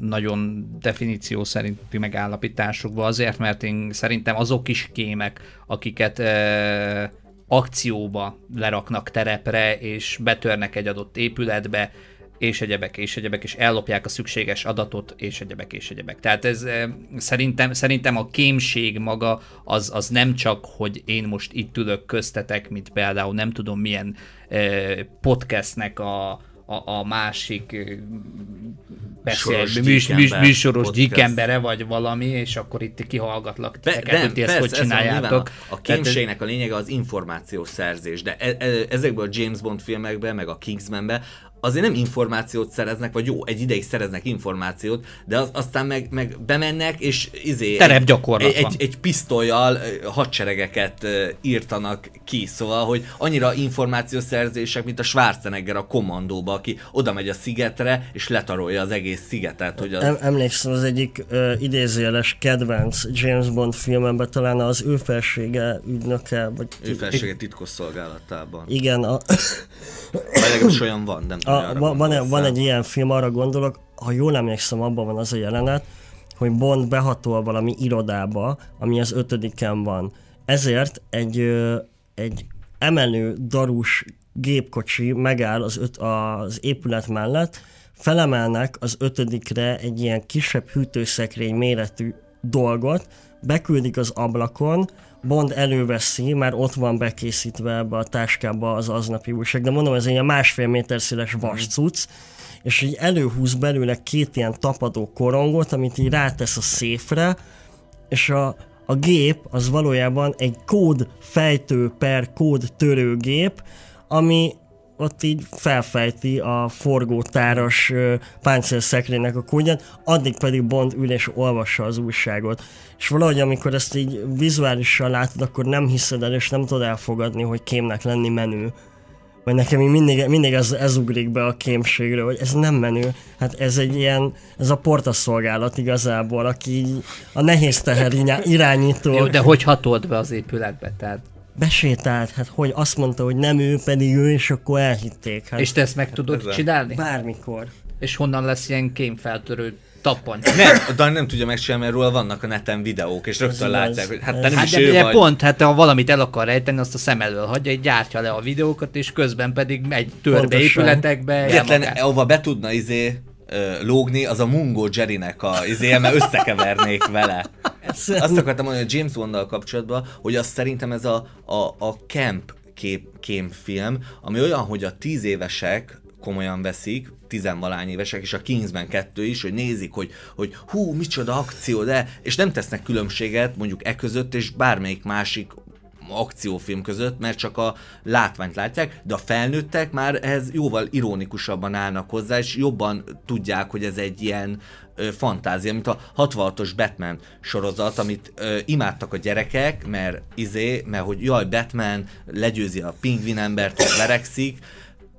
nagyon definíció szerinti megállapításokba, azért, mert én szerintem azok is kémek, akiket e, akcióba leraknak terepre, és betörnek egy adott épületbe, és egyebek, és egyebek, és ellopják a szükséges adatot, és egyebek, és egyebek. Tehát ez eh, szerintem, szerintem a kémség maga az, az nem csak, hogy én most itt ülök köztetek, mint például nem tudom milyen eh, podcastnek a, a, a másik eh, beszél, műs, műs, műsoros gyíkembere vagy valami, és akkor itt kihallgatlak titeket, hogy ti ezt persze, hogy csináljátok. A, a kémségnek a lényege az információszerzés, de e, e, ezekből a James Bond filmekben, meg a Kingsmanben azért nem információt szereznek, vagy jó, egy ideig szereznek információt, de az, aztán meg, meg bemennek, és izé... Terep egy, egy, egy, egy pisztolyjal hadseregeket írtanak ki, szóval, hogy annyira információszerzések, mint a Schwarzenegger a kommandóba, aki oda megy a szigetre, és letarolja az egész szigetet. Hogy az... Em, emlékszem az egyik ö, idézőjeles kedvenc James Bond filmemben talán az ő felsége ügynöke, vagy... Ő felsége titkosszolgálatában. Igen, a... Vagy legalábbis olyan van, nem *laughs* a, van, van, van egy ilyen film, arra gondolok, ha jól emlékszem, abban van az a jelenet, hogy Bond behatol valami irodába, ami az ötödiken van. Ezért egy, egy emelő darús gépkocsi megáll az, öt, az épület mellett, felemelnek az ötödikre egy ilyen kisebb hűtőszekrény méretű dolgot, beküldik az ablakon, Bond előveszi, már ott van bekészítve ebbe a táskába az aznapi újság, de mondom, ez ilyen másfél méter széles vas mhm. cucc, és így előhúz belőle két ilyen tapadó korongot, amit így rátesz a széfre, és a, a gép az valójában egy kód fejtő per kód törő gép, ami ott így felfejti a forgótáros páncélszekrénynek a kunyát, addig pedig Bond ül és olvassa az újságot. És valahogy amikor ezt így vizuálisan látod, akkor nem hiszed el, és nem tudod elfogadni, hogy kémnek lenni menő. Vagy nekem mindig, mindig ez, ez ugrik be a kémségre, hogy ez nem menő. Hát ez egy ilyen, ez a portaszolgálat igazából, aki így a nehéz teher irányító. Jó, de hogy hatolt be az épületbe? Tehát besétált, hát hogy azt mondta, hogy nem ő, pedig ő, és akkor elhitték. Hát, és te ezt meg hát tudod ezen. csinálni? Bármikor. És honnan lesz ilyen kémfeltörő tapony? Nem, a Dani nem tudja megcsinálni, mert róla vannak a neten videók, és rögtön ez látják, hogy hát nem hát is de, ő de vagy. pont, hát ha valamit el akar rejteni, azt a szem elől hagyja, egy gyártja le a videókat, és közben pedig megy törbe épületekbe. Egyetlen, ahova be tudna izé ö, lógni, az a Mungo Jerrynek a izéje, mert összekevernék vele. Azt akartam mondani, hogy James Bond-dal kapcsolatban, hogy az szerintem ez a, a, a camp kép, kémfilm, ami olyan, hogy a tíz évesek komolyan veszik, tizenvalány évesek, és a Kingsman 2 is, hogy nézik, hogy, hogy hú, micsoda akció, de, és nem tesznek különbséget mondjuk e között és bármelyik másik akciófilm között, mert csak a látványt látják, de a felnőttek már ehhez jóval ironikusabban állnak hozzá, és jobban tudják, hogy ez egy ilyen fantázia, mint a 66-os Batman sorozat, amit ö, imádtak a gyerekek, mert izé, mert hogy jaj, Batman legyőzi a pingvin embert, és verekszik,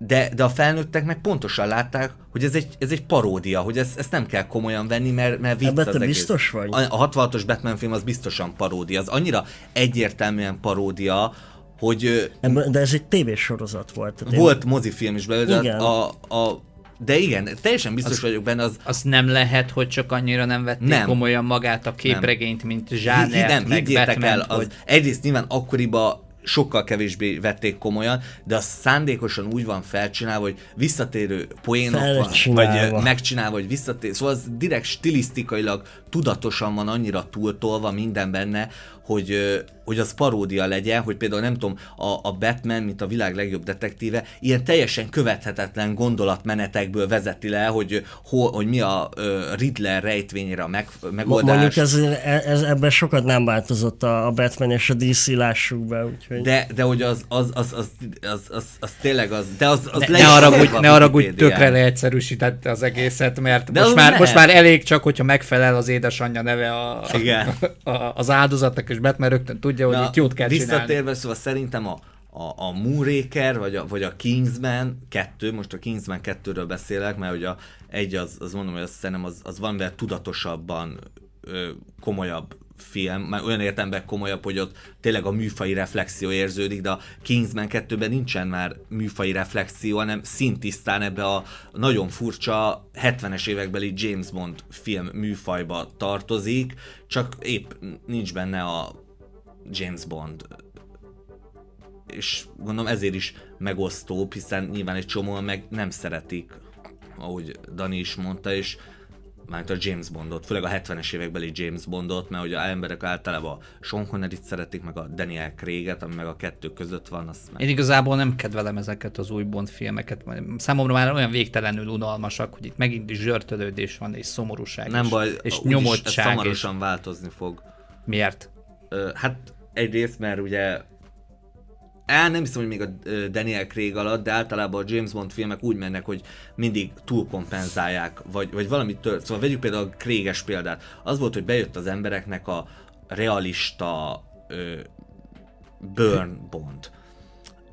de, de a felnőttek meg pontosan látták, hogy ez egy, ez egy paródia, hogy ezt, ezt nem kell komolyan venni, mert, mert vicc az te egész. biztos vagy? A, a 66-os Batman film az biztosan paródia, az annyira egyértelműen paródia, hogy... De ez egy tévésorozat volt. Tehát volt én... mozifilm is belőle, igen. A, a, de igen, teljesen biztos az, vagyok benne. Az, az nem lehet, hogy csak annyira nem vették nem, komolyan magát a képregényt, nem. mint zsánert, meg Batman, el, az, hogy... Egyrészt nyilván akkoriban sokkal kevésbé vették komolyan, de az szándékosan úgy van felcsinálva, hogy visszatérő poénok vagy megcsinálva, hogy visszatér, szóval az direkt stilisztikailag tudatosan van annyira túltolva minden benne, hogy, hogy az paródia legyen, hogy például nem tudom, a, a Batman, mint a világ legjobb detektíve, ilyen teljesen követhetetlen gondolatmenetekből vezeti le, hogy, hol, hogy mi a Riddler rejtvényére a meg, megoldás. Mondjuk ez, e, ez, ebben sokat nem változott a, a Batman és a DC, lássuk be. Úgyhogy... De, de hogy az, az, az, az, az, az, az tényleg az, de az, az ne, ne haragudj, ne haragudj, tökre leegyszerűsítette az egészet, mert de most már, lehet. most már elég csak, hogyha megfelel az édesanyja neve a, Igen. A, a, az áldozatnak, és Batman rögtön tudja, hogy Na, itt jót kell visszatérve, csinálni. szóval szerintem a, a, a Moonraker, vagy a, vagy a Kingsman 2, most a Kingsman 2-ről beszélek, mert ugye a, egy az, az mondom, hogy azt szerintem az, az van, mert tudatosabban ö, komolyabb film, már olyan értemben komolyabb, hogy ott tényleg a műfai reflexió érződik, de a Kingsman 2-ben nincsen már műfai reflexió, hanem szintisztán ebbe a nagyon furcsa 70-es évekbeli James Bond film műfajba tartozik, csak épp nincs benne a James Bond és gondolom ezért is megosztóbb, hiszen nyilván egy csomóan meg nem szeretik, ahogy Dani is mondta, és mármint a James Bondot, főleg a 70-es évekbeli James Bondot, mert ugye a emberek általában Sean connery szeretik, meg a Daniel Craig-et, ami meg a kettő között van. Azt meg... Én igazából nem kedvelem ezeket az új Bond filmeket, számomra már olyan végtelenül unalmasak, hogy itt megint is zsörtölődés van, és szomorúság. Nem és, baj, és nyomottság. Ez hamarosan és... változni fog. Miért? Hát egyrészt, mert ugye el, nem hiszem, hogy még a Daniel Craig alatt, de általában a James Bond filmek úgy mennek, hogy mindig túlkompenzálják, vagy, vagy valami tört. Szóval vegyük például a Craig-es példát. Az volt, hogy bejött az embereknek a realista ö, Burn Bond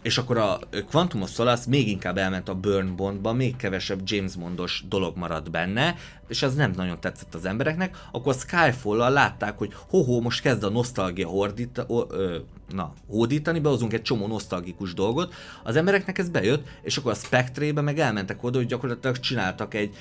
és akkor a Quantum of Solace még inkább elment a Burn Bondba, még kevesebb James Bondos dolog maradt benne, és ez nem nagyon tetszett az embereknek, akkor a skyfall al látták, hogy hoho, most kezd a nosztalgia hordita, ö, ö, na, hódítani, behozunk egy csomó nosztalgikus dolgot, az embereknek ez bejött, és akkor a spectre meg elmentek oda, hogy gyakorlatilag csináltak egy,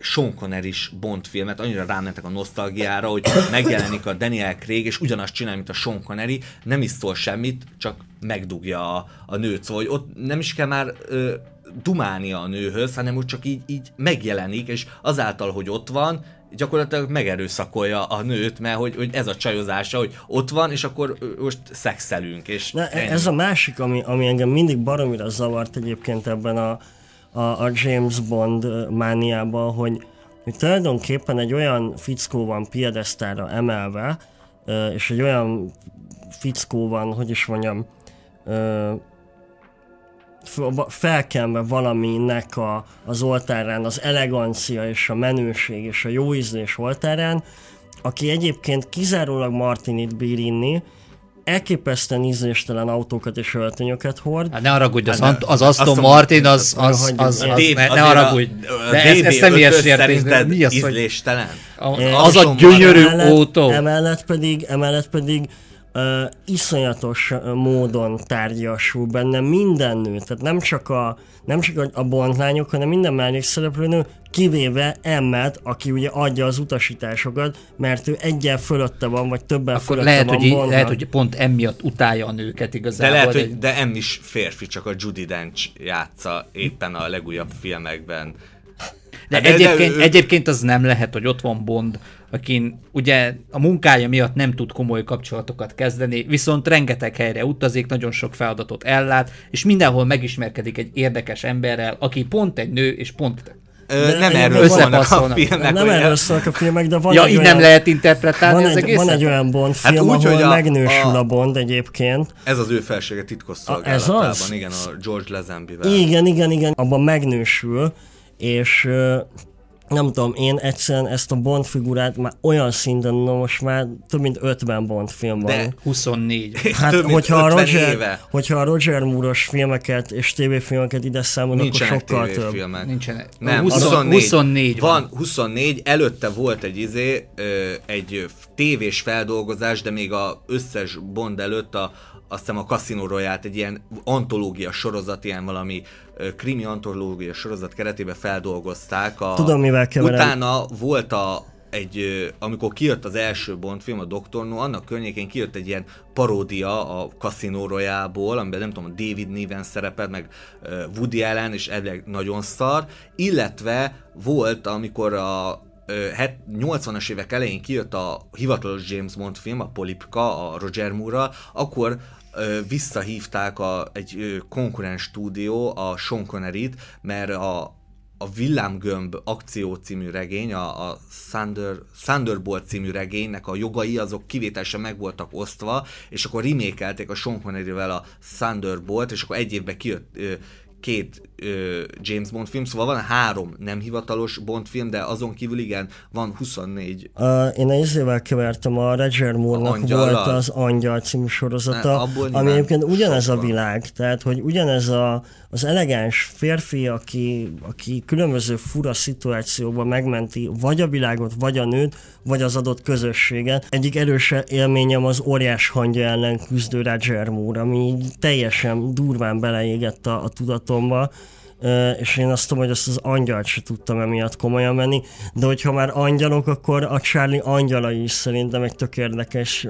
Sean Conner is Bond filmet, annyira rámentek a nosztalgiára, hogy megjelenik a Daniel Craig, és ugyanazt csinál, mint a Sean Connery, nem is szól semmit, csak megdugja a, a nőt, szóval hogy ott nem is kell már ö, dumálnia a nőhöz, hanem úgy csak így, így megjelenik, és azáltal, hogy ott van, gyakorlatilag megerőszakolja a nőt, mert hogy, hogy ez a csajozása, hogy ott van, és akkor most szexelünk. És Na, e- ez a másik, ami, ami engem mindig baromira zavart egyébként ebben a, a, a James Bond mániába, hogy, hogy tulajdonképpen egy olyan fickó van piedesztára emelve, és egy olyan fickó van, hogy is mondjam, felkelve valaminek a, az oltárán, az elegancia és a menőség és a jó ízlés oltárán, aki egyébként kizárólag Martinit bír inni, elképesztően ízléstelen autókat és öltönyöket hord. Hát ne haragudj, az, hát, az az Aston Martin, az, az, az, az, az az, az ne haragudj. De ez, ez személyes értés. Mi az, ízléstelen? Az a gyönyörű autó. Emellett pedig, emellett pedig uh, iszonyatos módon tárgyasul benne minden nő, tehát nem csak a, nem csak a bontlányok, hanem minden másik szereplőnő, kivéve Emmet, aki ugye adja az utasításokat, mert ő egyen fölötte van, vagy többen Akkor fölötte lehet, van. Hogy, bondnak. lehet, hogy pont emiatt utálja a nőket igazából. De lehet, hogy de Em is férfi, csak a Judy Dench játsza éppen a legújabb filmekben de, hát de egyébként, de, egyébként az nem lehet, hogy ott van Bond, aki, ugye a munkája miatt nem tud komoly kapcsolatokat kezdeni, viszont rengeteg helyre utazik, nagyon sok feladatot ellát, és mindenhol megismerkedik egy érdekes emberrel, aki pont egy nő, és pont De nem, erről szólnak a filmek. Nem olyan... erről szólnak a filmek, de van ja, egy így olyan, nem lehet interpretálni van egy, egészet? Van egy olyan Bond hát film, hát úgy, ahol a, megnősül a, a Bond egyébként. Ez az ő felsége titkos ez az? igen, a George lazenby Igen, igen, igen, abban megnősül, és nem tudom, én egyszerűen ezt a Bond figurát már olyan szinten, no most már több mint 50 Bond film van. De 24. Hát, *laughs* több hogyha, a Roger, éve. hogyha a Roger Moore-os filmeket és tévéfilmeket ide számolunk, akkor sokkal több. Filmek. Nincsenek. Nem, 24, 24 van. van. 24, előtte volt egy izé, egy tévés feldolgozás, de még az összes Bond előtt a, azt hiszem a Casino royale egy ilyen antológia sorozat, ilyen valami krimi antológia sorozat keretében feldolgozták. A, Tudom, mivel keverem. Utána volt a, egy, amikor kijött az első Bond film, a Doktornó, annak környékén kijött egy ilyen paródia a Casino Royale-ból, amiben nem tudom, David Niven szerepelt, meg Woody Allen, és elvileg nagyon szar, illetve volt, amikor a 80-as évek elején kijött a hivatalos James Bond film, a Polipka, a Roger moore akkor visszahívták a, egy konkurens stúdió, a Sean connery mert a, a Villámgömb akció című regény, a, a Thunder, Thunderbolt című regénynek a jogai azok kivételesen meg voltak osztva, és akkor remékelték a Sean connery a Thunderbolt, és akkor egy évben kijött, két ö, James Bond film, szóval van három nem hivatalos Bond film, de azon kívül igen, van 24. Uh, én izével kevertem, a Roger Moore-nak volt az Angyal című sorozata, ne, ami egyébként ugyanez a világ, tehát hogy ugyanez a, az elegáns férfi, aki, aki különböző fura szituációban megmenti vagy a világot, vagy a nőt, vagy az adott közösséget. Egyik erős élményem az óriás hangja ellen küzdő Roger Moore, ami teljesen durván beleégett a, a tudatom barátomba, és én azt tudom, hogy azt az angyalt se tudtam emiatt komolyan menni, de hogyha már angyalok, akkor a Charlie angyalai is szerintem egy tök érdekes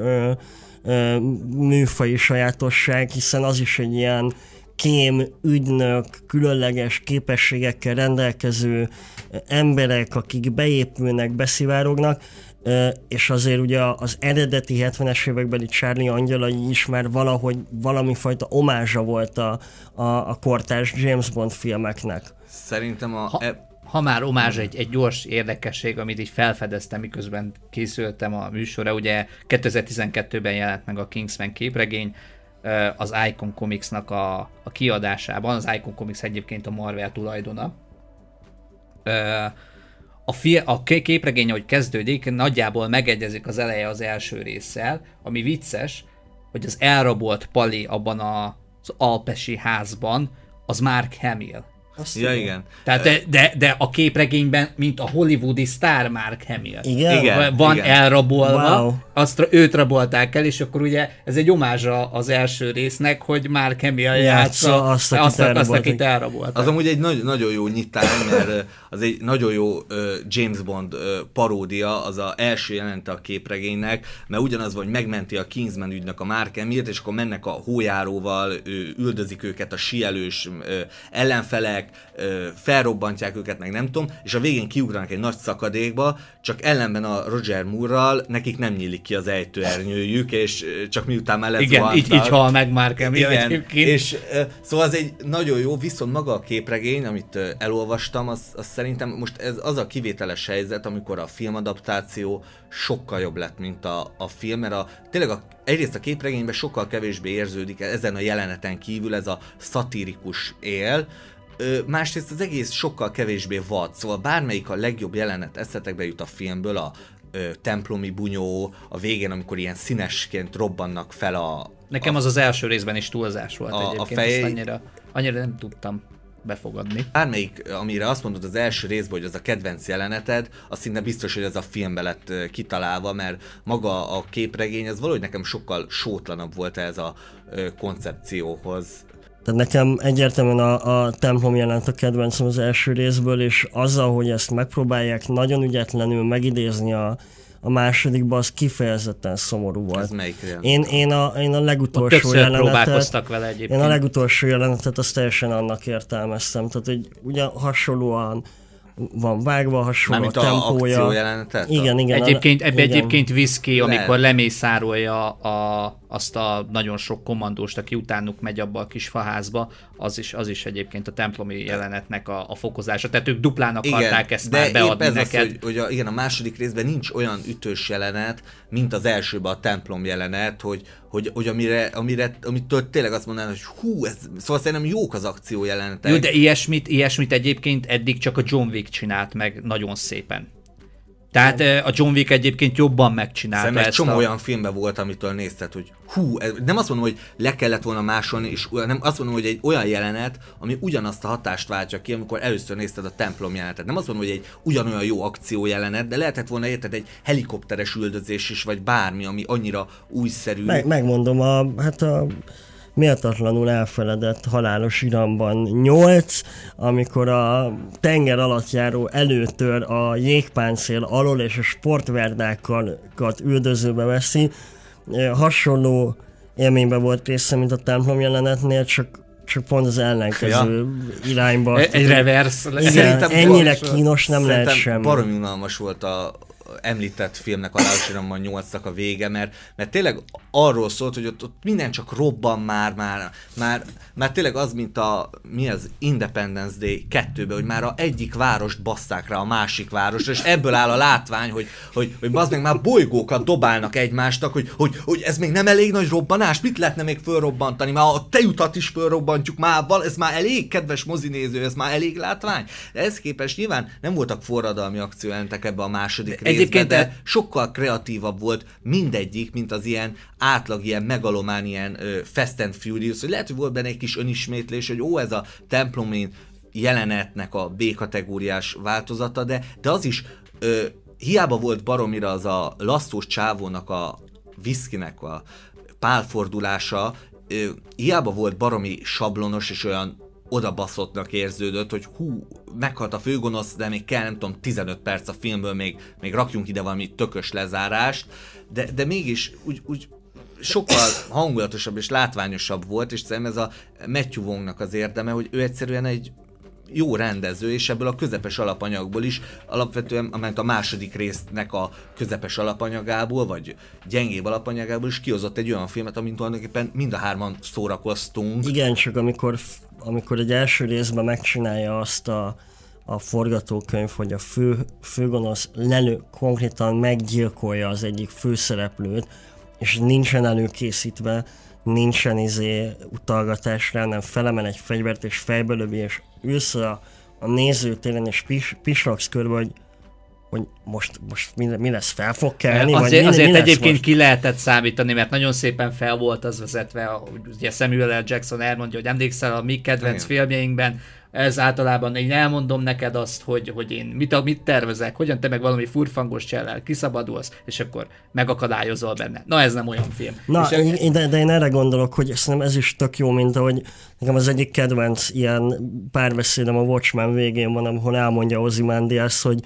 műfai sajátosság, hiszen az is egy ilyen kém, ügynök, különleges képességekkel rendelkező emberek, akik beépülnek, beszivárognak, és azért ugye az eredeti 70-es évekbeli Charlie angyalai is már valahogy valami fajta omázsa volt a, a, a kortárs James Bond filmeknek. Szerintem a... Ha, e- ha már omázs egy, egy gyors érdekesség, amit így felfedeztem, miközben készültem a műsorra, ugye 2012-ben jelent meg a Kingsman képregény, az Icon Comics-nak a, a kiadásában, az Icon Comics egyébként a Marvel tulajdona, a, fi- a képregény, hogy kezdődik, nagyjából megegyezik az eleje az első résszel, ami vicces, hogy az elrabolt Pali abban a, az alpesi házban, az Mark Hamill. Azt ja, igen. Tehát, de, de, de a képregényben, mint a hollywoodi sztár Mark Hamill. Igen? igen van igen. elrabolva, wow. azt őt rabolták el, és akkor ugye ez egy omázsa az első résznek, hogy Mark Hamill játsza azt, akit, azt, elrabolták. azt, akit elrabolták. Az amúgy egy nagy, nagyon jó nyitány, mert az egy nagyon jó James Bond paródia, az a első jelente a képregénynek, mert ugyanaz van, hogy megmenti a Kingsman ügynek a Mark Hamill-t, és akkor mennek a hójáróval, üldözik őket a sielős ellenfelek, emberek ö, felrobbantják őket, meg nem tudom, és a végén kiugranak egy nagy szakadékba, csak ellenben a Roger moore nekik nem nyílik ki az ejtőernyőjük, és csak miután már Igen, zuhantak, így, így hal meg már Igen, és ö, szóval az egy nagyon jó, viszont maga a képregény, amit ö, elolvastam, az, az szerintem most ez az a kivételes helyzet, amikor a filmadaptáció sokkal jobb lett, mint a, a film, mert a, tényleg a, egyrészt a képregényben sokkal kevésbé érződik e-, ezen a jeleneten kívül ez a szatirikus él, Ö, másrészt az egész sokkal kevésbé vad, szóval bármelyik a legjobb jelenet eszetekbe jut a filmből, a ö, templomi bunyó, a végén, amikor ilyen színesként robbannak fel a... Nekem a, az az első részben is túlzás volt a, egyébként, a fej... ezt annyira, annyira nem tudtam befogadni. Bármelyik, amire azt mondod az első részben, hogy az a kedvenc jeleneted, az szinte biztos, hogy ez a filmbe lett kitalálva, mert maga a képregény, az valahogy nekem sokkal sótlanabb volt ez a koncepcióhoz tehát nekem egyértelműen a, a templom jelent a kedvencem az első részből, és azzal, hogy ezt megpróbálják nagyon ügyetlenül megidézni a, a másodikban, az kifejezetten szomorú volt. Ez melyik én, én, a, én a legutolsó a jelenetet... vele egyébként. Én a legutolsó jelenetet azt teljesen annak értelmeztem. Tehát, hogy ugyan hasonlóan van vágva, hasonló Mármint a tempója. A Igen, igen. Egyébként, ebbe igen. egyébként viszki, amikor lemészárolja a azt a nagyon sok kommandóst, aki utánuk megy abba a kis faházba, az is, az is egyébként a templomi jelenetnek a, a fokozása. Tehát ők duplán akarták igen, ezt de már beadni ez neked. Az, hogy, hogy a, igen, a második részben nincs olyan ütős jelenet, mint az elsőben a templom jelenet, hogy, hogy, hogy amire, amire, amitől tényleg azt mondanám, hogy hú, ez, szóval szerintem jók az akció jelenetek. Jó, de ilyesmit, ilyesmit egyébként eddig csak a John Wick csinált meg nagyon szépen. Tehát eh, a John Wick egyébként jobban megcsinálta Szerintem egy ezt csomó a... olyan filmben volt, amitől nézted, hogy hú, nem azt mondom, hogy le kellett volna másolni, és nem azt mondom, hogy egy olyan jelenet, ami ugyanazt a hatást váltja ki, amikor először nézted a templom jelenetet. Nem azt mondom, hogy egy ugyanolyan jó akció jelenet, de lehetett volna érted egy helikopteres üldözés is, vagy bármi, ami annyira újszerű. Meg, megmondom, a, hát a méltatlanul elfeledett halálos iramban 8, amikor a tenger alatt járó előtör a jégpáncél alól és a sportverdákat üldözőbe veszi. Hasonló élményben volt részem, mint a templom jelenetnél, csak csak pont az ellenkező ja. irányba. Egy, egy reverse. Igen, ennyire kínos nem lehet semmi. Baromi unalmas volt a, említett filmnek aláosírom nyolcnak a vége, mert, mert tényleg arról szólt, hogy ott, ott minden csak robban már, már, már, már tényleg az, mint a, mi az Independence Day 2 hogy már a egyik várost basszák rá a másik városra, és ebből áll a látvány, hogy, hogy, hogy bazd meg már bolygókat dobálnak egymástak, hogy, hogy, hogy ez még nem elég nagy robbanás, mit lehetne még fölrobbantani, már a tejutat is fölrobbantjuk, már val, ez már elég kedves mozinéző, ez már elég látvány. De ez képest nyilván nem voltak forradalmi akciójelentek ebbe a második részbe, egyébként de... sokkal kreatívabb volt mindegyik, mint az ilyen átlag, ilyen megalomán, ilyen ö, Fast and Furious, hogy lehet, hogy volt benne egy kis önismétlés, hogy ó, ez a templomin jelenetnek a B-kategóriás változata, de, de az is ö, hiába volt baromira az a lasszós csávónak a viszkinek a pálfordulása, ö, hiába volt baromi sablonos és olyan odabaszottnak érződött, hogy hú, meghalt a főgonosz, de még kell, nem tudom, 15 perc a filmből, még, még rakjunk ide valami tökös lezárást, de, de mégis úgy, úgy sokkal hangulatosabb és látványosabb volt, és szerintem ez a Matthew Wong-nak az érdeme, hogy ő egyszerűen egy jó rendező, és ebből a közepes alapanyagból is, alapvetően ment a második résznek a közepes alapanyagából, vagy gyengébb alapanyagából is kihozott egy olyan filmet, amint tulajdonképpen mind a hárman szórakoztunk. Igen, csak amikor amikor egy első részben megcsinálja azt a, a forgatókönyv, hogy a fő, főgonosz lelő, konkrétan meggyilkolja az egyik főszereplőt, és nincsen előkészítve, nincsen izé utalgatásra, hanem felemel egy fegyvert és fejbe lövi, és ülsz a, a nézőtéren és pis, pislogsz körbe, hogy hogy most, most mi, mi lesz, fel fog kelni? Azért, vagy mi, azért mi egyébként most? ki lehetett számítani, mert nagyon szépen fel volt az vezetve, ugye Samuel L. Jackson elmondja, hogy emlékszel a mi kedvenc Igen. filmjeinkben, ez általában én elmondom neked azt, hogy, hogy én mit, mit tervezek, hogyan te meg valami furfangos csellel kiszabadulsz, és akkor megakadályozol benne. Na ez nem olyan film. Na, én, de, de én erre gondolok, hogy szerintem ez is tök jó, mint ahogy nekem az egyik kedvenc ilyen párbeszédem a Watchmen végén van, ahol elmondja Ozymandias, hogy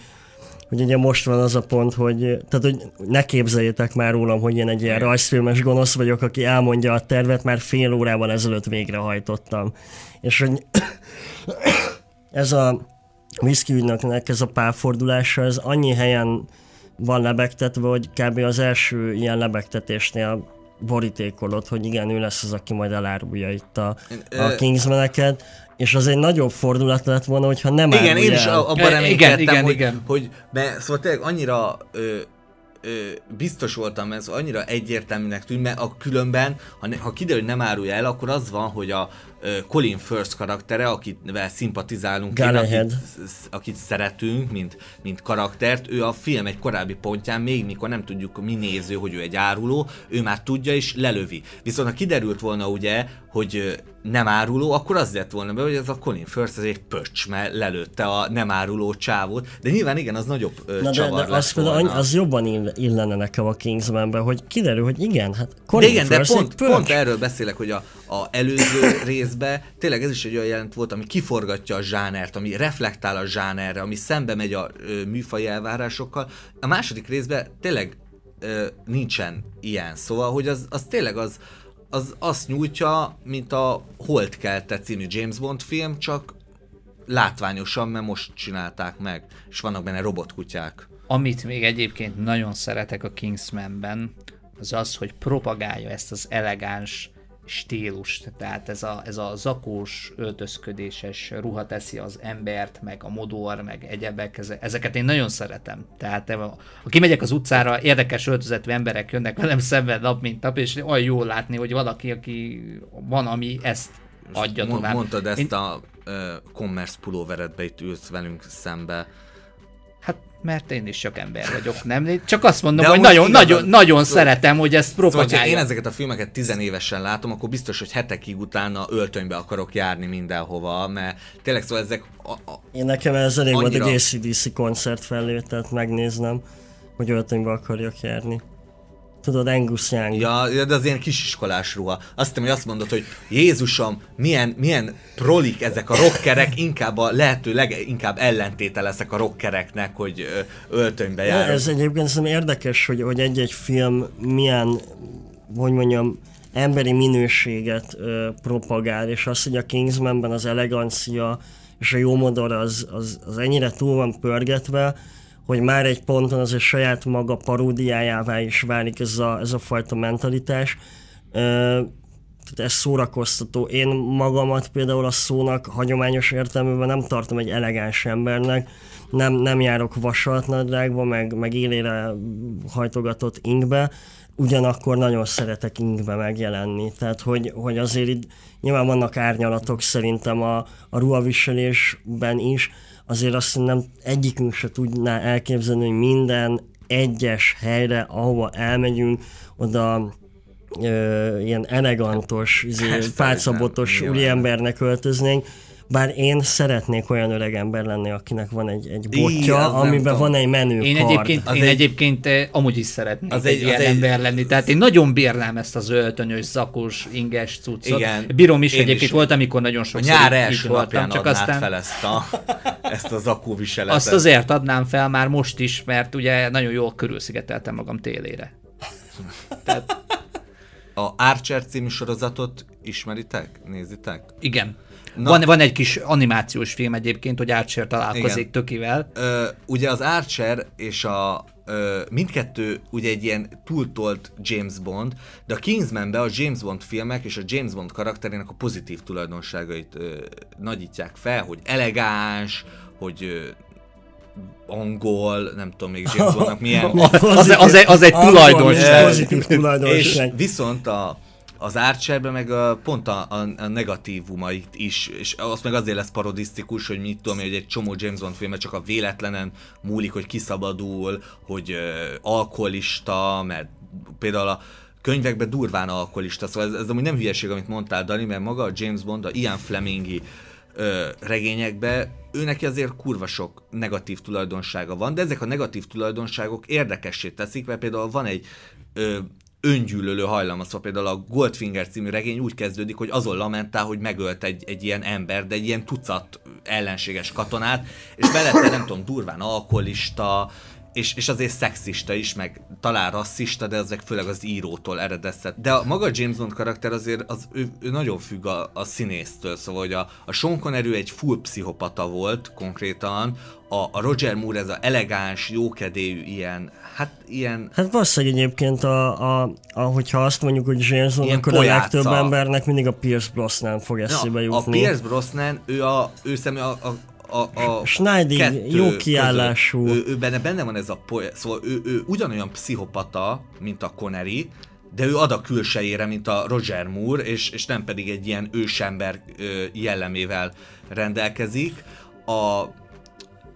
hogy ugye most van az a pont, hogy tehát hogy ne képzeljétek már rólam, hogy én egy ilyen rajzfilmes gonosz vagyok, aki elmondja a tervet, már fél órában ezelőtt végrehajtottam. És hogy *coughs* ez a whisky ügynöknek ez a párfordulása, ez annyi helyen van lebegtetve, hogy kb. az első ilyen lebegtetésnél borítékolod, hogy igen, ő lesz az, aki majd elárulja itt a, a Kingsmeneket, és az egy nagyobb fordulat lett volna, hogyha nem Igen, én is abban reménykedtem, igen, igen, hogy, igen. hogy be, szóval tényleg annyira ö, ö, biztos voltam, ez szóval annyira egyértelműnek tűnt, mert a különben, ha, ha kiderül, hogy nem árulja el, akkor az van, hogy a, Colin Firth karaktere, akivel szimpatizálunk, én, akit, akit szeretünk, mint, mint karaktert, ő a film egy korábbi pontján, még mikor nem tudjuk mi néző, hogy ő egy áruló, ő már tudja és lelövi. Viszont ha kiderült volna ugye, hogy nem áruló, akkor az lett volna be, hogy ez a Colin Firth ez egy pöcs, mert lelőtte a nem áruló csávót, de nyilván igen, az nagyobb ö, Na csavar de, de azt volna. Az, az jobban illene nekem a Kingsmanbe, hogy kiderül, hogy igen, hát Colin de igen, Firth de pont, pont erről beszélek, hogy a, a előző *coughs* részbe. Tényleg ez is egy olyan jelent volt, ami kiforgatja a zsánert, ami reflektál a zsánerre, ami szembe megy a ö, műfaj elvárásokkal. A második részben tényleg ö, nincsen ilyen. Szóval, hogy az, az tényleg az, az azt nyújtja, mint a Kelte című James Bond film, csak látványosan, mert most csinálták meg, és vannak benne robotkutyák. Amit még egyébként nagyon szeretek a Kingsmanben, az az, hogy propagálja ezt az elegáns stílus, tehát ez a, ez a zakós, öltözködéses ruha teszi az embert, meg a modor, meg egyebek, ezeket én nagyon szeretem. Tehát ha kimegyek az utcára, érdekes öltözetű emberek jönnek velem szemben nap, mint nap, és olyan jól látni, hogy valaki, aki van, ami ezt adja tovább. Mondtad ezt én... a uh, commerce pulóveretbe itt ülsz velünk szembe, mert én is csak ember vagyok, nem? Csak azt mondom, De hogy nagyon, igazán, nagyon, nagyon szóval, szeretem, hogy ezt szóval, propagálja. Szóval, ha én ezeket a filmeket tizenévesen látom, akkor biztos, hogy hetekig utána öltönybe akarok járni mindenhova, mert tényleg szóval ezek a, a Én nekem ez elég annyira... volt egy ACDC koncert felé, tehát megnéznem, hogy öltönybe akarjak járni. Tudod, Angus Young. Ja, de az ilyen kisiskolás ruha. Azt hiszem, hogy azt mondod, hogy Jézusom, milyen, milyen prolik ezek a rockerek, inkább a lehető leginkább ellentéte leszek a rockereknek, hogy öltönybe jár. ez egyébként szerintem érdekes, hogy, hogy egy-egy film milyen, hogy mondjam, emberi minőséget ö, propagál, és az, hogy a Kingsmanben az elegancia és a modor az, az, az ennyire túl van pörgetve, hogy már egy ponton az a saját maga paródiájává is válik ez a, ez a fajta mentalitás. Ö, tehát ez szórakoztató. Én magamat például a szónak hagyományos értelmében nem tartom egy elegáns embernek, nem, nem járok vasaltnadrágba, meg, meg élére hajtogatott ingbe, ugyanakkor nagyon szeretek ingbe megjelenni. Tehát, hogy, hogy azért itt nyilván vannak árnyalatok szerintem a, a ruhaviselésben is, azért azt nem egyikünk se tudná elképzelni, hogy minden egyes helyre, ahova elmegyünk, oda ö, ilyen elegantos, izé, pálcabotos úriembernek öltöznénk, bár én szeretnék olyan öreg ember lenni, akinek van egy, egy botja, Igen, amiben van egy menő Én egyébként, az én egy... egyébként eh, amúgy is szeretnék az egy, egy ilyen az ember egy... lenni. Tehát én nagyon bírnám ezt az öltönyös, zakos, inges cuccot. Igen, Bírom is egyébként is. volt, amikor nagyon sok nyár első voltam, csak aztán... fel ezt, a, *laughs* ezt az akúviseletet. Azt azért adnám fel már most is, mert ugye nagyon jól körülszigeteltem magam télére. *laughs* Tehát... A Archer című sorozatot ismeritek? Nézitek? Igen. Van, van egy kis animációs film egyébként, hogy Archer találkozik Igen. Tökivel. Ö, ugye az Archer és a ö, mindkettő ugye egy ilyen túltolt James Bond, de a kingsman a James Bond filmek és a James Bond karakterének a pozitív tulajdonságait ö, nagyítják fel, hogy elegáns, hogy ö, angol, nem tudom még James Bondnak milyen. *laughs* az, az, az, egy, az egy tulajdonság. Pozitív tulajdonság. És viszont a az árcserbe meg a, pont a, a, a negatívumait is, és azt meg azért lesz parodisztikus, hogy mit tudom, hogy egy csomó James Bond filmet csak a véletlenen múlik, hogy kiszabadul, hogy ö, alkoholista, mert például a könyvekben durván alkoholista, szóval ez, ez amúgy nem hülyeség, amit mondtál, Dani, mert maga a James Bond, a Ian Flemingi ö, regényekbe, ő neki azért kurva sok negatív tulajdonsága van, de ezek a negatív tulajdonságok érdekessé teszik, mert például van egy ö, öngyűlölő hajlama, szóval például a Goldfinger című regény úgy kezdődik, hogy azon lamentál, hogy megölt egy, egy ilyen ember, de egy ilyen tucat ellenséges katonát, és belette nem tudom, durván alkoholista, és, és azért szexista is, meg talán rasszista, de ezek főleg az írótól eredeztet. De a maga James Bond karakter azért az, ő, ő nagyon függ a, a színésztől, szóval hogy a, a Sean Connery egy full pszichopata volt konkrétan, a, a Roger Moore ez a elegáns, jókedélyű ilyen, hát ilyen... Hát valószínűleg egyébként, a, a, a, hogyha azt mondjuk, hogy James Bond, akkor a legtöbb embernek mindig a Pierce Brosnan fog eszébe jutni. A Pierce Brosnan, ő, a, ő a, a a, a Schneider kettő jó kiállású. Ő, ő benne, benne van ez a poe, szóval ő, ő ugyanolyan pszichopata, mint a Connery, de ő ad a külsejére, mint a Roger Moore, és, és nem pedig egy ilyen ősember jellemével rendelkezik. A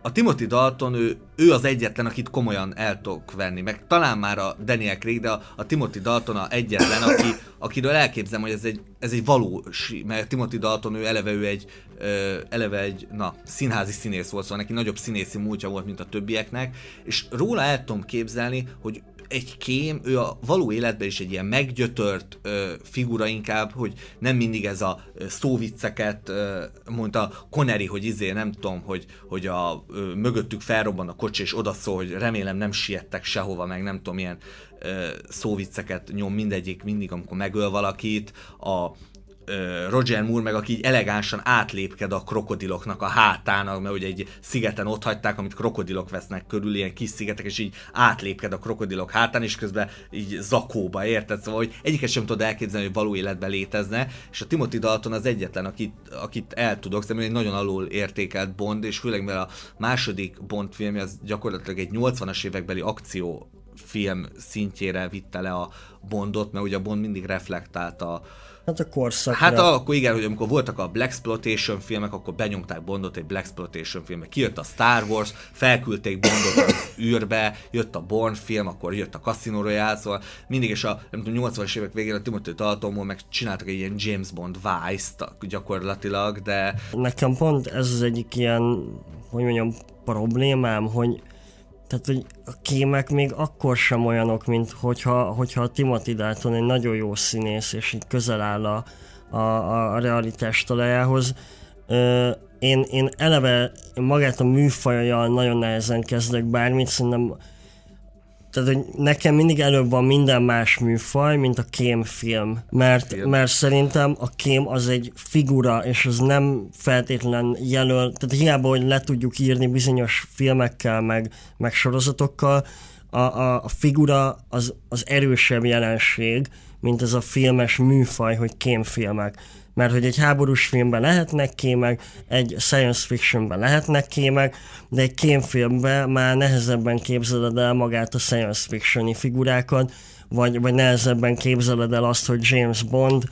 a Timothy Dalton, ő, ő az egyetlen, akit komolyan el tudok venni, meg talán már a Daniel Craig, de a, a Timothy Dalton a egyetlen, aki, akiről elképzelem, hogy ez egy, ez egy valós, mert Timothy Dalton, ő eleve ő egy, ö, eleve egy, na, színházi színész volt, szóval neki nagyobb színészi múltja volt, mint a többieknek, és róla el tudom képzelni, hogy egy kém, ő a való életben is egy ilyen meggyötört ö, figura inkább, hogy nem mindig ez a szóvicceket ö, mondta Connery, hogy izé nem tudom, hogy, hogy a ö, mögöttük felrobban a kocsi, és odaszól, hogy remélem nem siettek sehova, meg nem tudom, ilyen ö, szóvicceket nyom mindegyik mindig, amikor megöl valakit, a Roger Moore meg, aki így elegánsan átlépked a krokodiloknak a hátán, mert ugye egy szigeten ott hagyták, amit krokodilok vesznek körül, ilyen kis szigetek, és így átlépked a krokodilok hátán, és közben így zakóba, érted? Szóval, hogy egyiket sem tudod elképzelni, hogy való életben létezne, és a Timothy Dalton az egyetlen, akit, akit el tudok, szerintem egy nagyon alul értékelt Bond, és főleg mert a második Bond filmje az gyakorlatilag egy 80-as évekbeli akció film szintjére vitte le a Bondot, mert ugye a Bond mindig reflektált a, Hát a korszakra. Hát akkor igen, hogy amikor voltak a Black Exploitation filmek, akkor benyomták Bondot egy Black Exploitation filmbe. Kijött a Star Wars, felküldték Bondot az *laughs* űrbe, jött a Born film, akkor jött a Casino Royale, szóval mindig is a nem tudom, 80-as évek végén a Timothy Daltonból meg csináltak egy ilyen James Bond vice gyakorlatilag, de... Nekem pont ez az egyik ilyen, hogy mondjam, problémám, hogy tehát hogy a kémek még akkor sem olyanok, mint hogyha, hogyha a Timothy Dalton egy nagyon jó színész, és így közel áll a, a, a realitás talajához. Ö, én, én eleve magát a műfajjal nagyon nehezen kezdek bármit, szerintem tehát, hogy nekem mindig előbb van minden más műfaj, mint a kémfilm. Mert, film. mert szerintem a kém az egy figura, és az nem feltétlen jelöl, tehát hiába, hogy le tudjuk írni bizonyos filmekkel, meg, meg sorozatokkal, a, a, a figura az, az erősebb jelenség, mint ez a filmes műfaj, hogy kémfilmek mert hogy egy háborús filmben lehetnek kémek, egy science fictionben lehetnek kémek, de egy kémfilmben már nehezebben képzeled el magát a science fictioni figurákat, vagy, vagy nehezebben képzeled el azt, hogy James Bond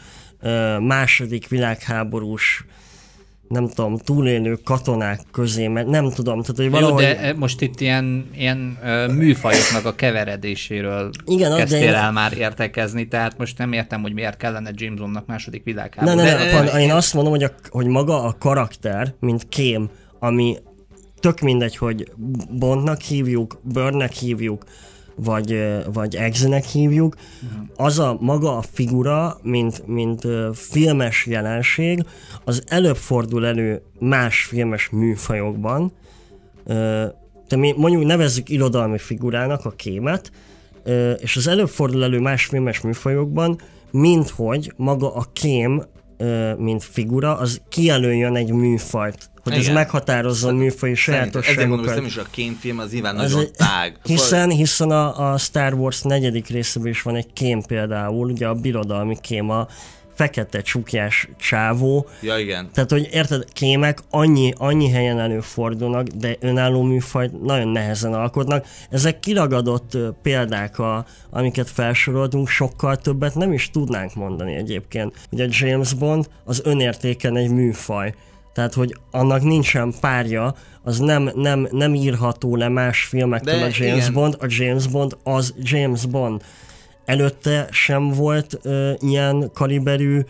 második világháborús nem tudom, túlélő katonák közé, mert nem tudom, tehát hogy valahogy... Jó, de e, most itt ilyen, ilyen műfajoknak a keveredéséről Igen, kezdtél de... el már értekezni, tehát most nem értem, hogy miért kellene Jamesonnak második világháború. Nem, nem, de... nem, én azt mondom, hogy, a, hogy maga a karakter, mint kém, ami tök mindegy, hogy Bondnak hívjuk, Burnnek hívjuk, vagy, vagy egzenek hívjuk, mhm. az a maga a figura, mint, mint filmes jelenség, az előbb fordul elő más filmes műfajokban. Te mi mondjuk nevezzük irodalmi figurának a kémet, és az előbb fordul elő más filmes műfajokban, mint hogy maga a kém mint figura, az kijelöljön egy műfajt hogy Igen. ez meghatározza a műfai sajátosságokat. Ezért mondom, hogy nem is a kémfilm, az nyilván az nagyon egy, tág. Hiszen, hiszen a, a Star Wars negyedik részében is van egy kém például, ugye a birodalmi kém a fekete csukjás csávó. Ja, igen. Tehát, hogy érted, kémek annyi, annyi helyen előfordulnak, de önálló műfajt nagyon nehezen alkotnak. Ezek kiragadott példák, a, amiket felsoroltunk, sokkal többet nem is tudnánk mondani egyébként. Ugye James Bond az önértéken egy műfaj. Tehát, hogy annak nincsen párja, az nem, nem, nem írható le más filmektől De a James igen. Bond, a James Bond az James Bond előtte sem volt ö, ilyen kaliberű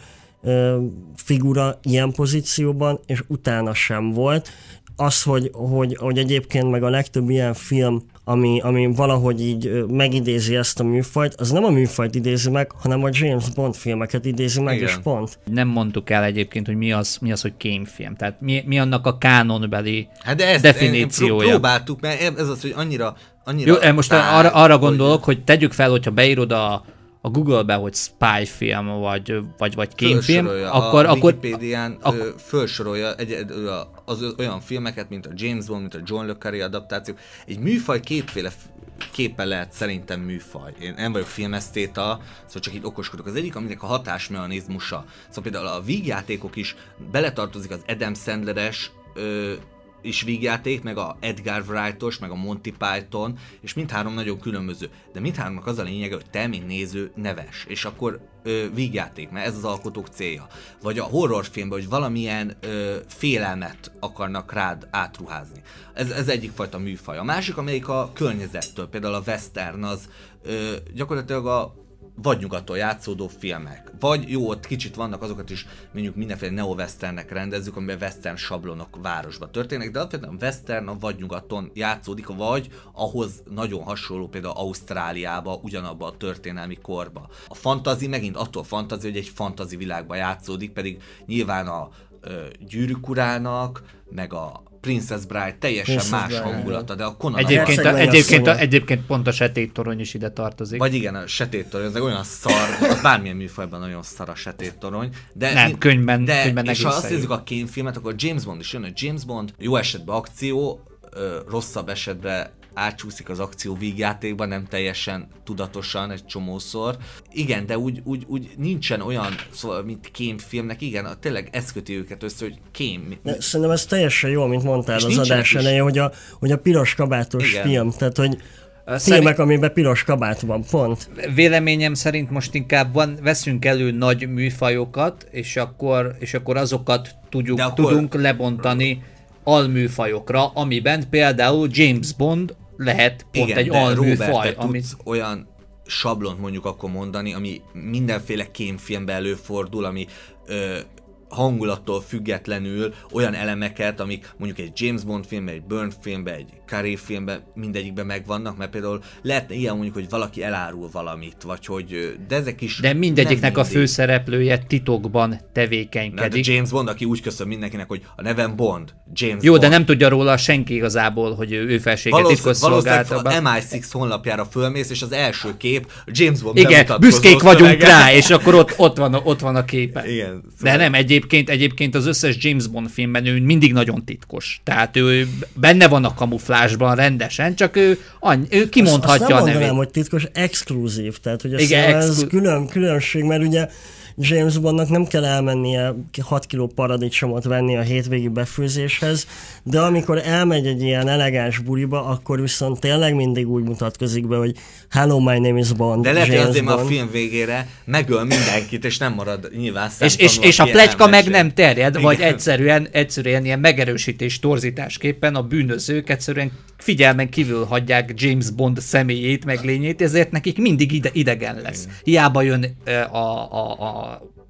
ö, figura ilyen pozícióban, és utána sem volt. Az, hogy, hogy, hogy egyébként meg a legtöbb ilyen film, ami, ami valahogy így megidézi ezt a műfajt, az nem a műfajt idézi meg, hanem a James Bond filmeket idézi meg, Igen. és pont. Nem mondtuk el egyébként, hogy mi az, mi az hogy kémfilm, tehát mi, mi annak a kánonbeli hát de ezt, definíciója. Próbáltuk, mert ez az, hogy annyira Annyira Jó, eh, most arra, arra gondolok, hogy... hogy tegyük fel, hogyha beírod a, a Google-be, hogy spy film, vagy, vagy, vagy kémfilm, akkor... A Wikipédián akkor, felsorolja egy, az, az olyan filmeket, mint a James Bond, mint a John Le Carré adaptáció. Egy műfaj kétféle képe lehet szerintem műfaj. Én nem vagyok filmesztéta, szóval csak így okoskodok. Az egyik, aminek a hatásmechanizmusa. Szóval például a vígjátékok is beletartozik az Adam Sandleres is vígjáték, meg a Edgar Wrightos, meg a Monty Python, és mindhárom nagyon különböző. De mindháromnak az a lényege, hogy te, mint néző, neves, és akkor ö, vígjáték, mert ez az alkotók célja. Vagy a horrorfilmben, hogy valamilyen ö, félelmet akarnak rád átruházni. Ez, ez egyik fajta műfaj. A másik, amelyik a környezettől, például a western, az ö, gyakorlatilag a vagy nyugaton játszódó filmek, vagy jó, ott kicsit vannak azokat is, mondjuk mindenféle neo-westernnek rendezzük, amiben western sablonok városba történnek, de alapvetően western a vagy nyugaton játszódik, vagy ahhoz nagyon hasonló például Ausztráliába, ugyanabba a történelmi korba. A fantazi megint attól fantazi, hogy egy fantazi világba játszódik, pedig nyilván a gyűrűkurának, meg a Princess Bride, teljesen Princess más Bride. hangulata, de a Conan... Egyébként, a, egyébként, a, egyébként pont a Torony is ide tartozik. Vagy igen, a Torony, ez olyan szar, az bármilyen műfajban nagyon szar a Torony. De, nem, könyvben, de, könyvben És ha azt nézzük a kémfilmet, akkor James Bond is jön, hogy James Bond jó esetben akció, rosszabb esetben átsúszik az akció vígjátékba, nem teljesen tudatosan egy csomószor. Igen, de úgy, úgy, úgy nincsen olyan, szóval, mint kémfilmnek, igen, a tényleg ez köti őket össze, hogy kém. Mit, mit. Szerintem ez teljesen jó, mint mondtál az adás elején, hogy a, hogy a piros kabátos igen. film, tehát hogy Szerint... Filmek, amiben piros kabát van, pont. Véleményem szerint most inkább van, veszünk elő nagy műfajokat, és akkor, és akkor azokat tudjuk, akkor... tudunk lebontani alműfajokra, amiben például James Bond lehet pont Igen, egy alműfaj. amit... olyan sablont mondjuk akkor mondani, ami mindenféle kémfilmben előfordul, ami ö, hangulattól függetlenül olyan elemeket, amik mondjuk egy James Bond filmbe egy Burn filmbe egy Carrey filmbe mindegyikben megvannak, mert például lehetne ilyen mondjuk, hogy valaki elárul valamit, vagy hogy, de ezek is De mindegyiknek a főszereplője titokban tevékenykedik. Na De James Bond, aki úgy köszön mindenkinek, hogy a nevem Bond, James Jó, Bond. de nem tudja róla senki igazából, hogy ő felséget. titkos szolgáltatban. MI6 honlapjára fölmész, és az első kép James Bond Igen, büszkék vagyunk rá, és akkor ott, ott, van, ott van a képe. Igen, szóval... De nem, egyéb Egyébként, egyébként az összes James Bond filmben ő mindig nagyon titkos. Tehát ő benne van a kamuflásban rendesen, csak ő, any, ő kimondhatja azt, azt nem a nevét. hogy titkos, exkluzív. Tehát, hogy Igen, ez exklu- külön különbség, mert ugye James Bondnak nem kell elmennie 6 kiló paradicsomot venni a hétvégi befőzéshez, de amikor elmegy egy ilyen elegáns buliba, akkor viszont tényleg mindig úgy mutatkozik be, hogy Hello, my name is Bond. De lehet, hogy azért Bond. a film végére megöl mindenkit, és nem marad nyilván és, és, és a plegyka meg nem terjed, Igen. vagy egyszerűen, egyszerűen ilyen megerősítés torzításképpen a bűnözők egyszerűen figyelmen kívül hagyják James Bond személyét, meg lényét, ezért nekik mindig ide, idegen lesz. Hiába jön a, a, a,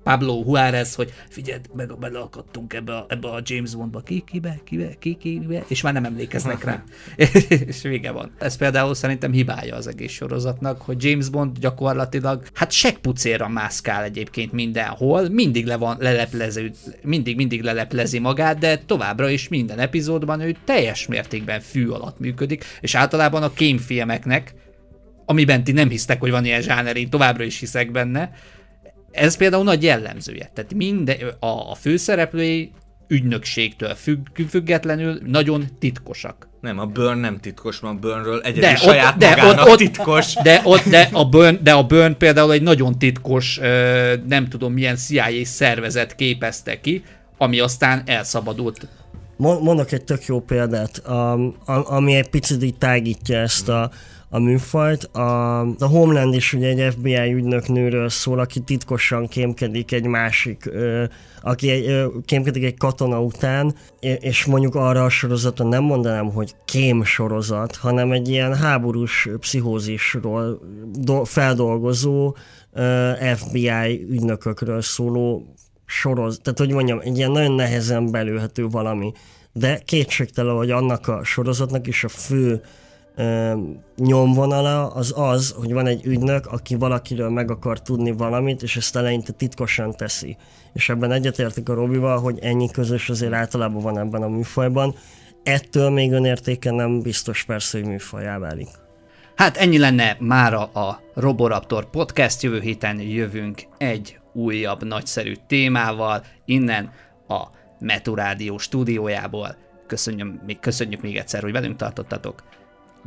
Pablo Juárez, hogy figyeld, meg beleakadtunk ebbe a, ebbe a James Bondba, ki, kibe, kibe, ki, és már nem emlékeznek rá. *laughs* *laughs* és vége van. Ez például szerintem hibája az egész sorozatnak, hogy James Bond gyakorlatilag, hát segpucérra mászkál egyébként mindenhol, mindig le van leleplező, mindig, mindig leleplezi magát, de továbbra is minden epizódban ő teljes mértékben fű alatt működik, és általában a kémfilmeknek, amiben ti nem hisztek, hogy van ilyen zsáner, én továbbra is hiszek benne, ez például nagy jellemzője. Tehát minden, a, a főszereplői ügynökségtől függ, függetlenül nagyon titkosak. Nem, a Burn nem titkos, mert a Burnről egyedül de saját ott, de magának ott, ott, titkos. De, ott, de, a Burn, de a Burn például egy nagyon titkos, nem tudom milyen CIA szervezet képezte ki, ami aztán elszabadult. Mondok egy tök jó példát, ami egy picit így tágítja ezt a, a műfajt. A, a Homeland is ugye egy FBI ügynök nőről szól, aki titkosan kémkedik egy másik, ö, aki egy, ö, kémkedik egy katona után, és mondjuk arra a sorozaton nem mondanám, hogy kém sorozat, hanem egy ilyen háborús pszichózisról do, feldolgozó ö, FBI ügynökökről szóló soroz, tehát hogy mondjam, egy ilyen nagyon nehezen belőhető valami. De kétségtelen, hogy annak a sorozatnak is a fő ö, nyomvonala az az, hogy van egy ügynök, aki valakiről meg akar tudni valamit, és ezt eleinte titkosan teszi. És ebben egyetértek a Robival, hogy ennyi közös azért általában van ebben a műfajban. Ettől még önértéke nem biztos persze, hogy műfajá válik. Hát ennyi lenne mára a Roboraptor podcast, jövő héten jövünk egy újabb nagyszerű témával, innen a Meturádió stúdiójából. Köszönjük, köszönjük még egyszer, hogy velünk tartottatok.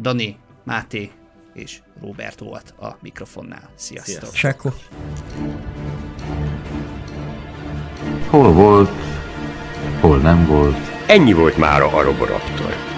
Dani, Máté és Robert volt a mikrofonnál. Sziasztok! Sziasztok. Hol volt, hol nem volt. Ennyi volt már a Haroboraptor.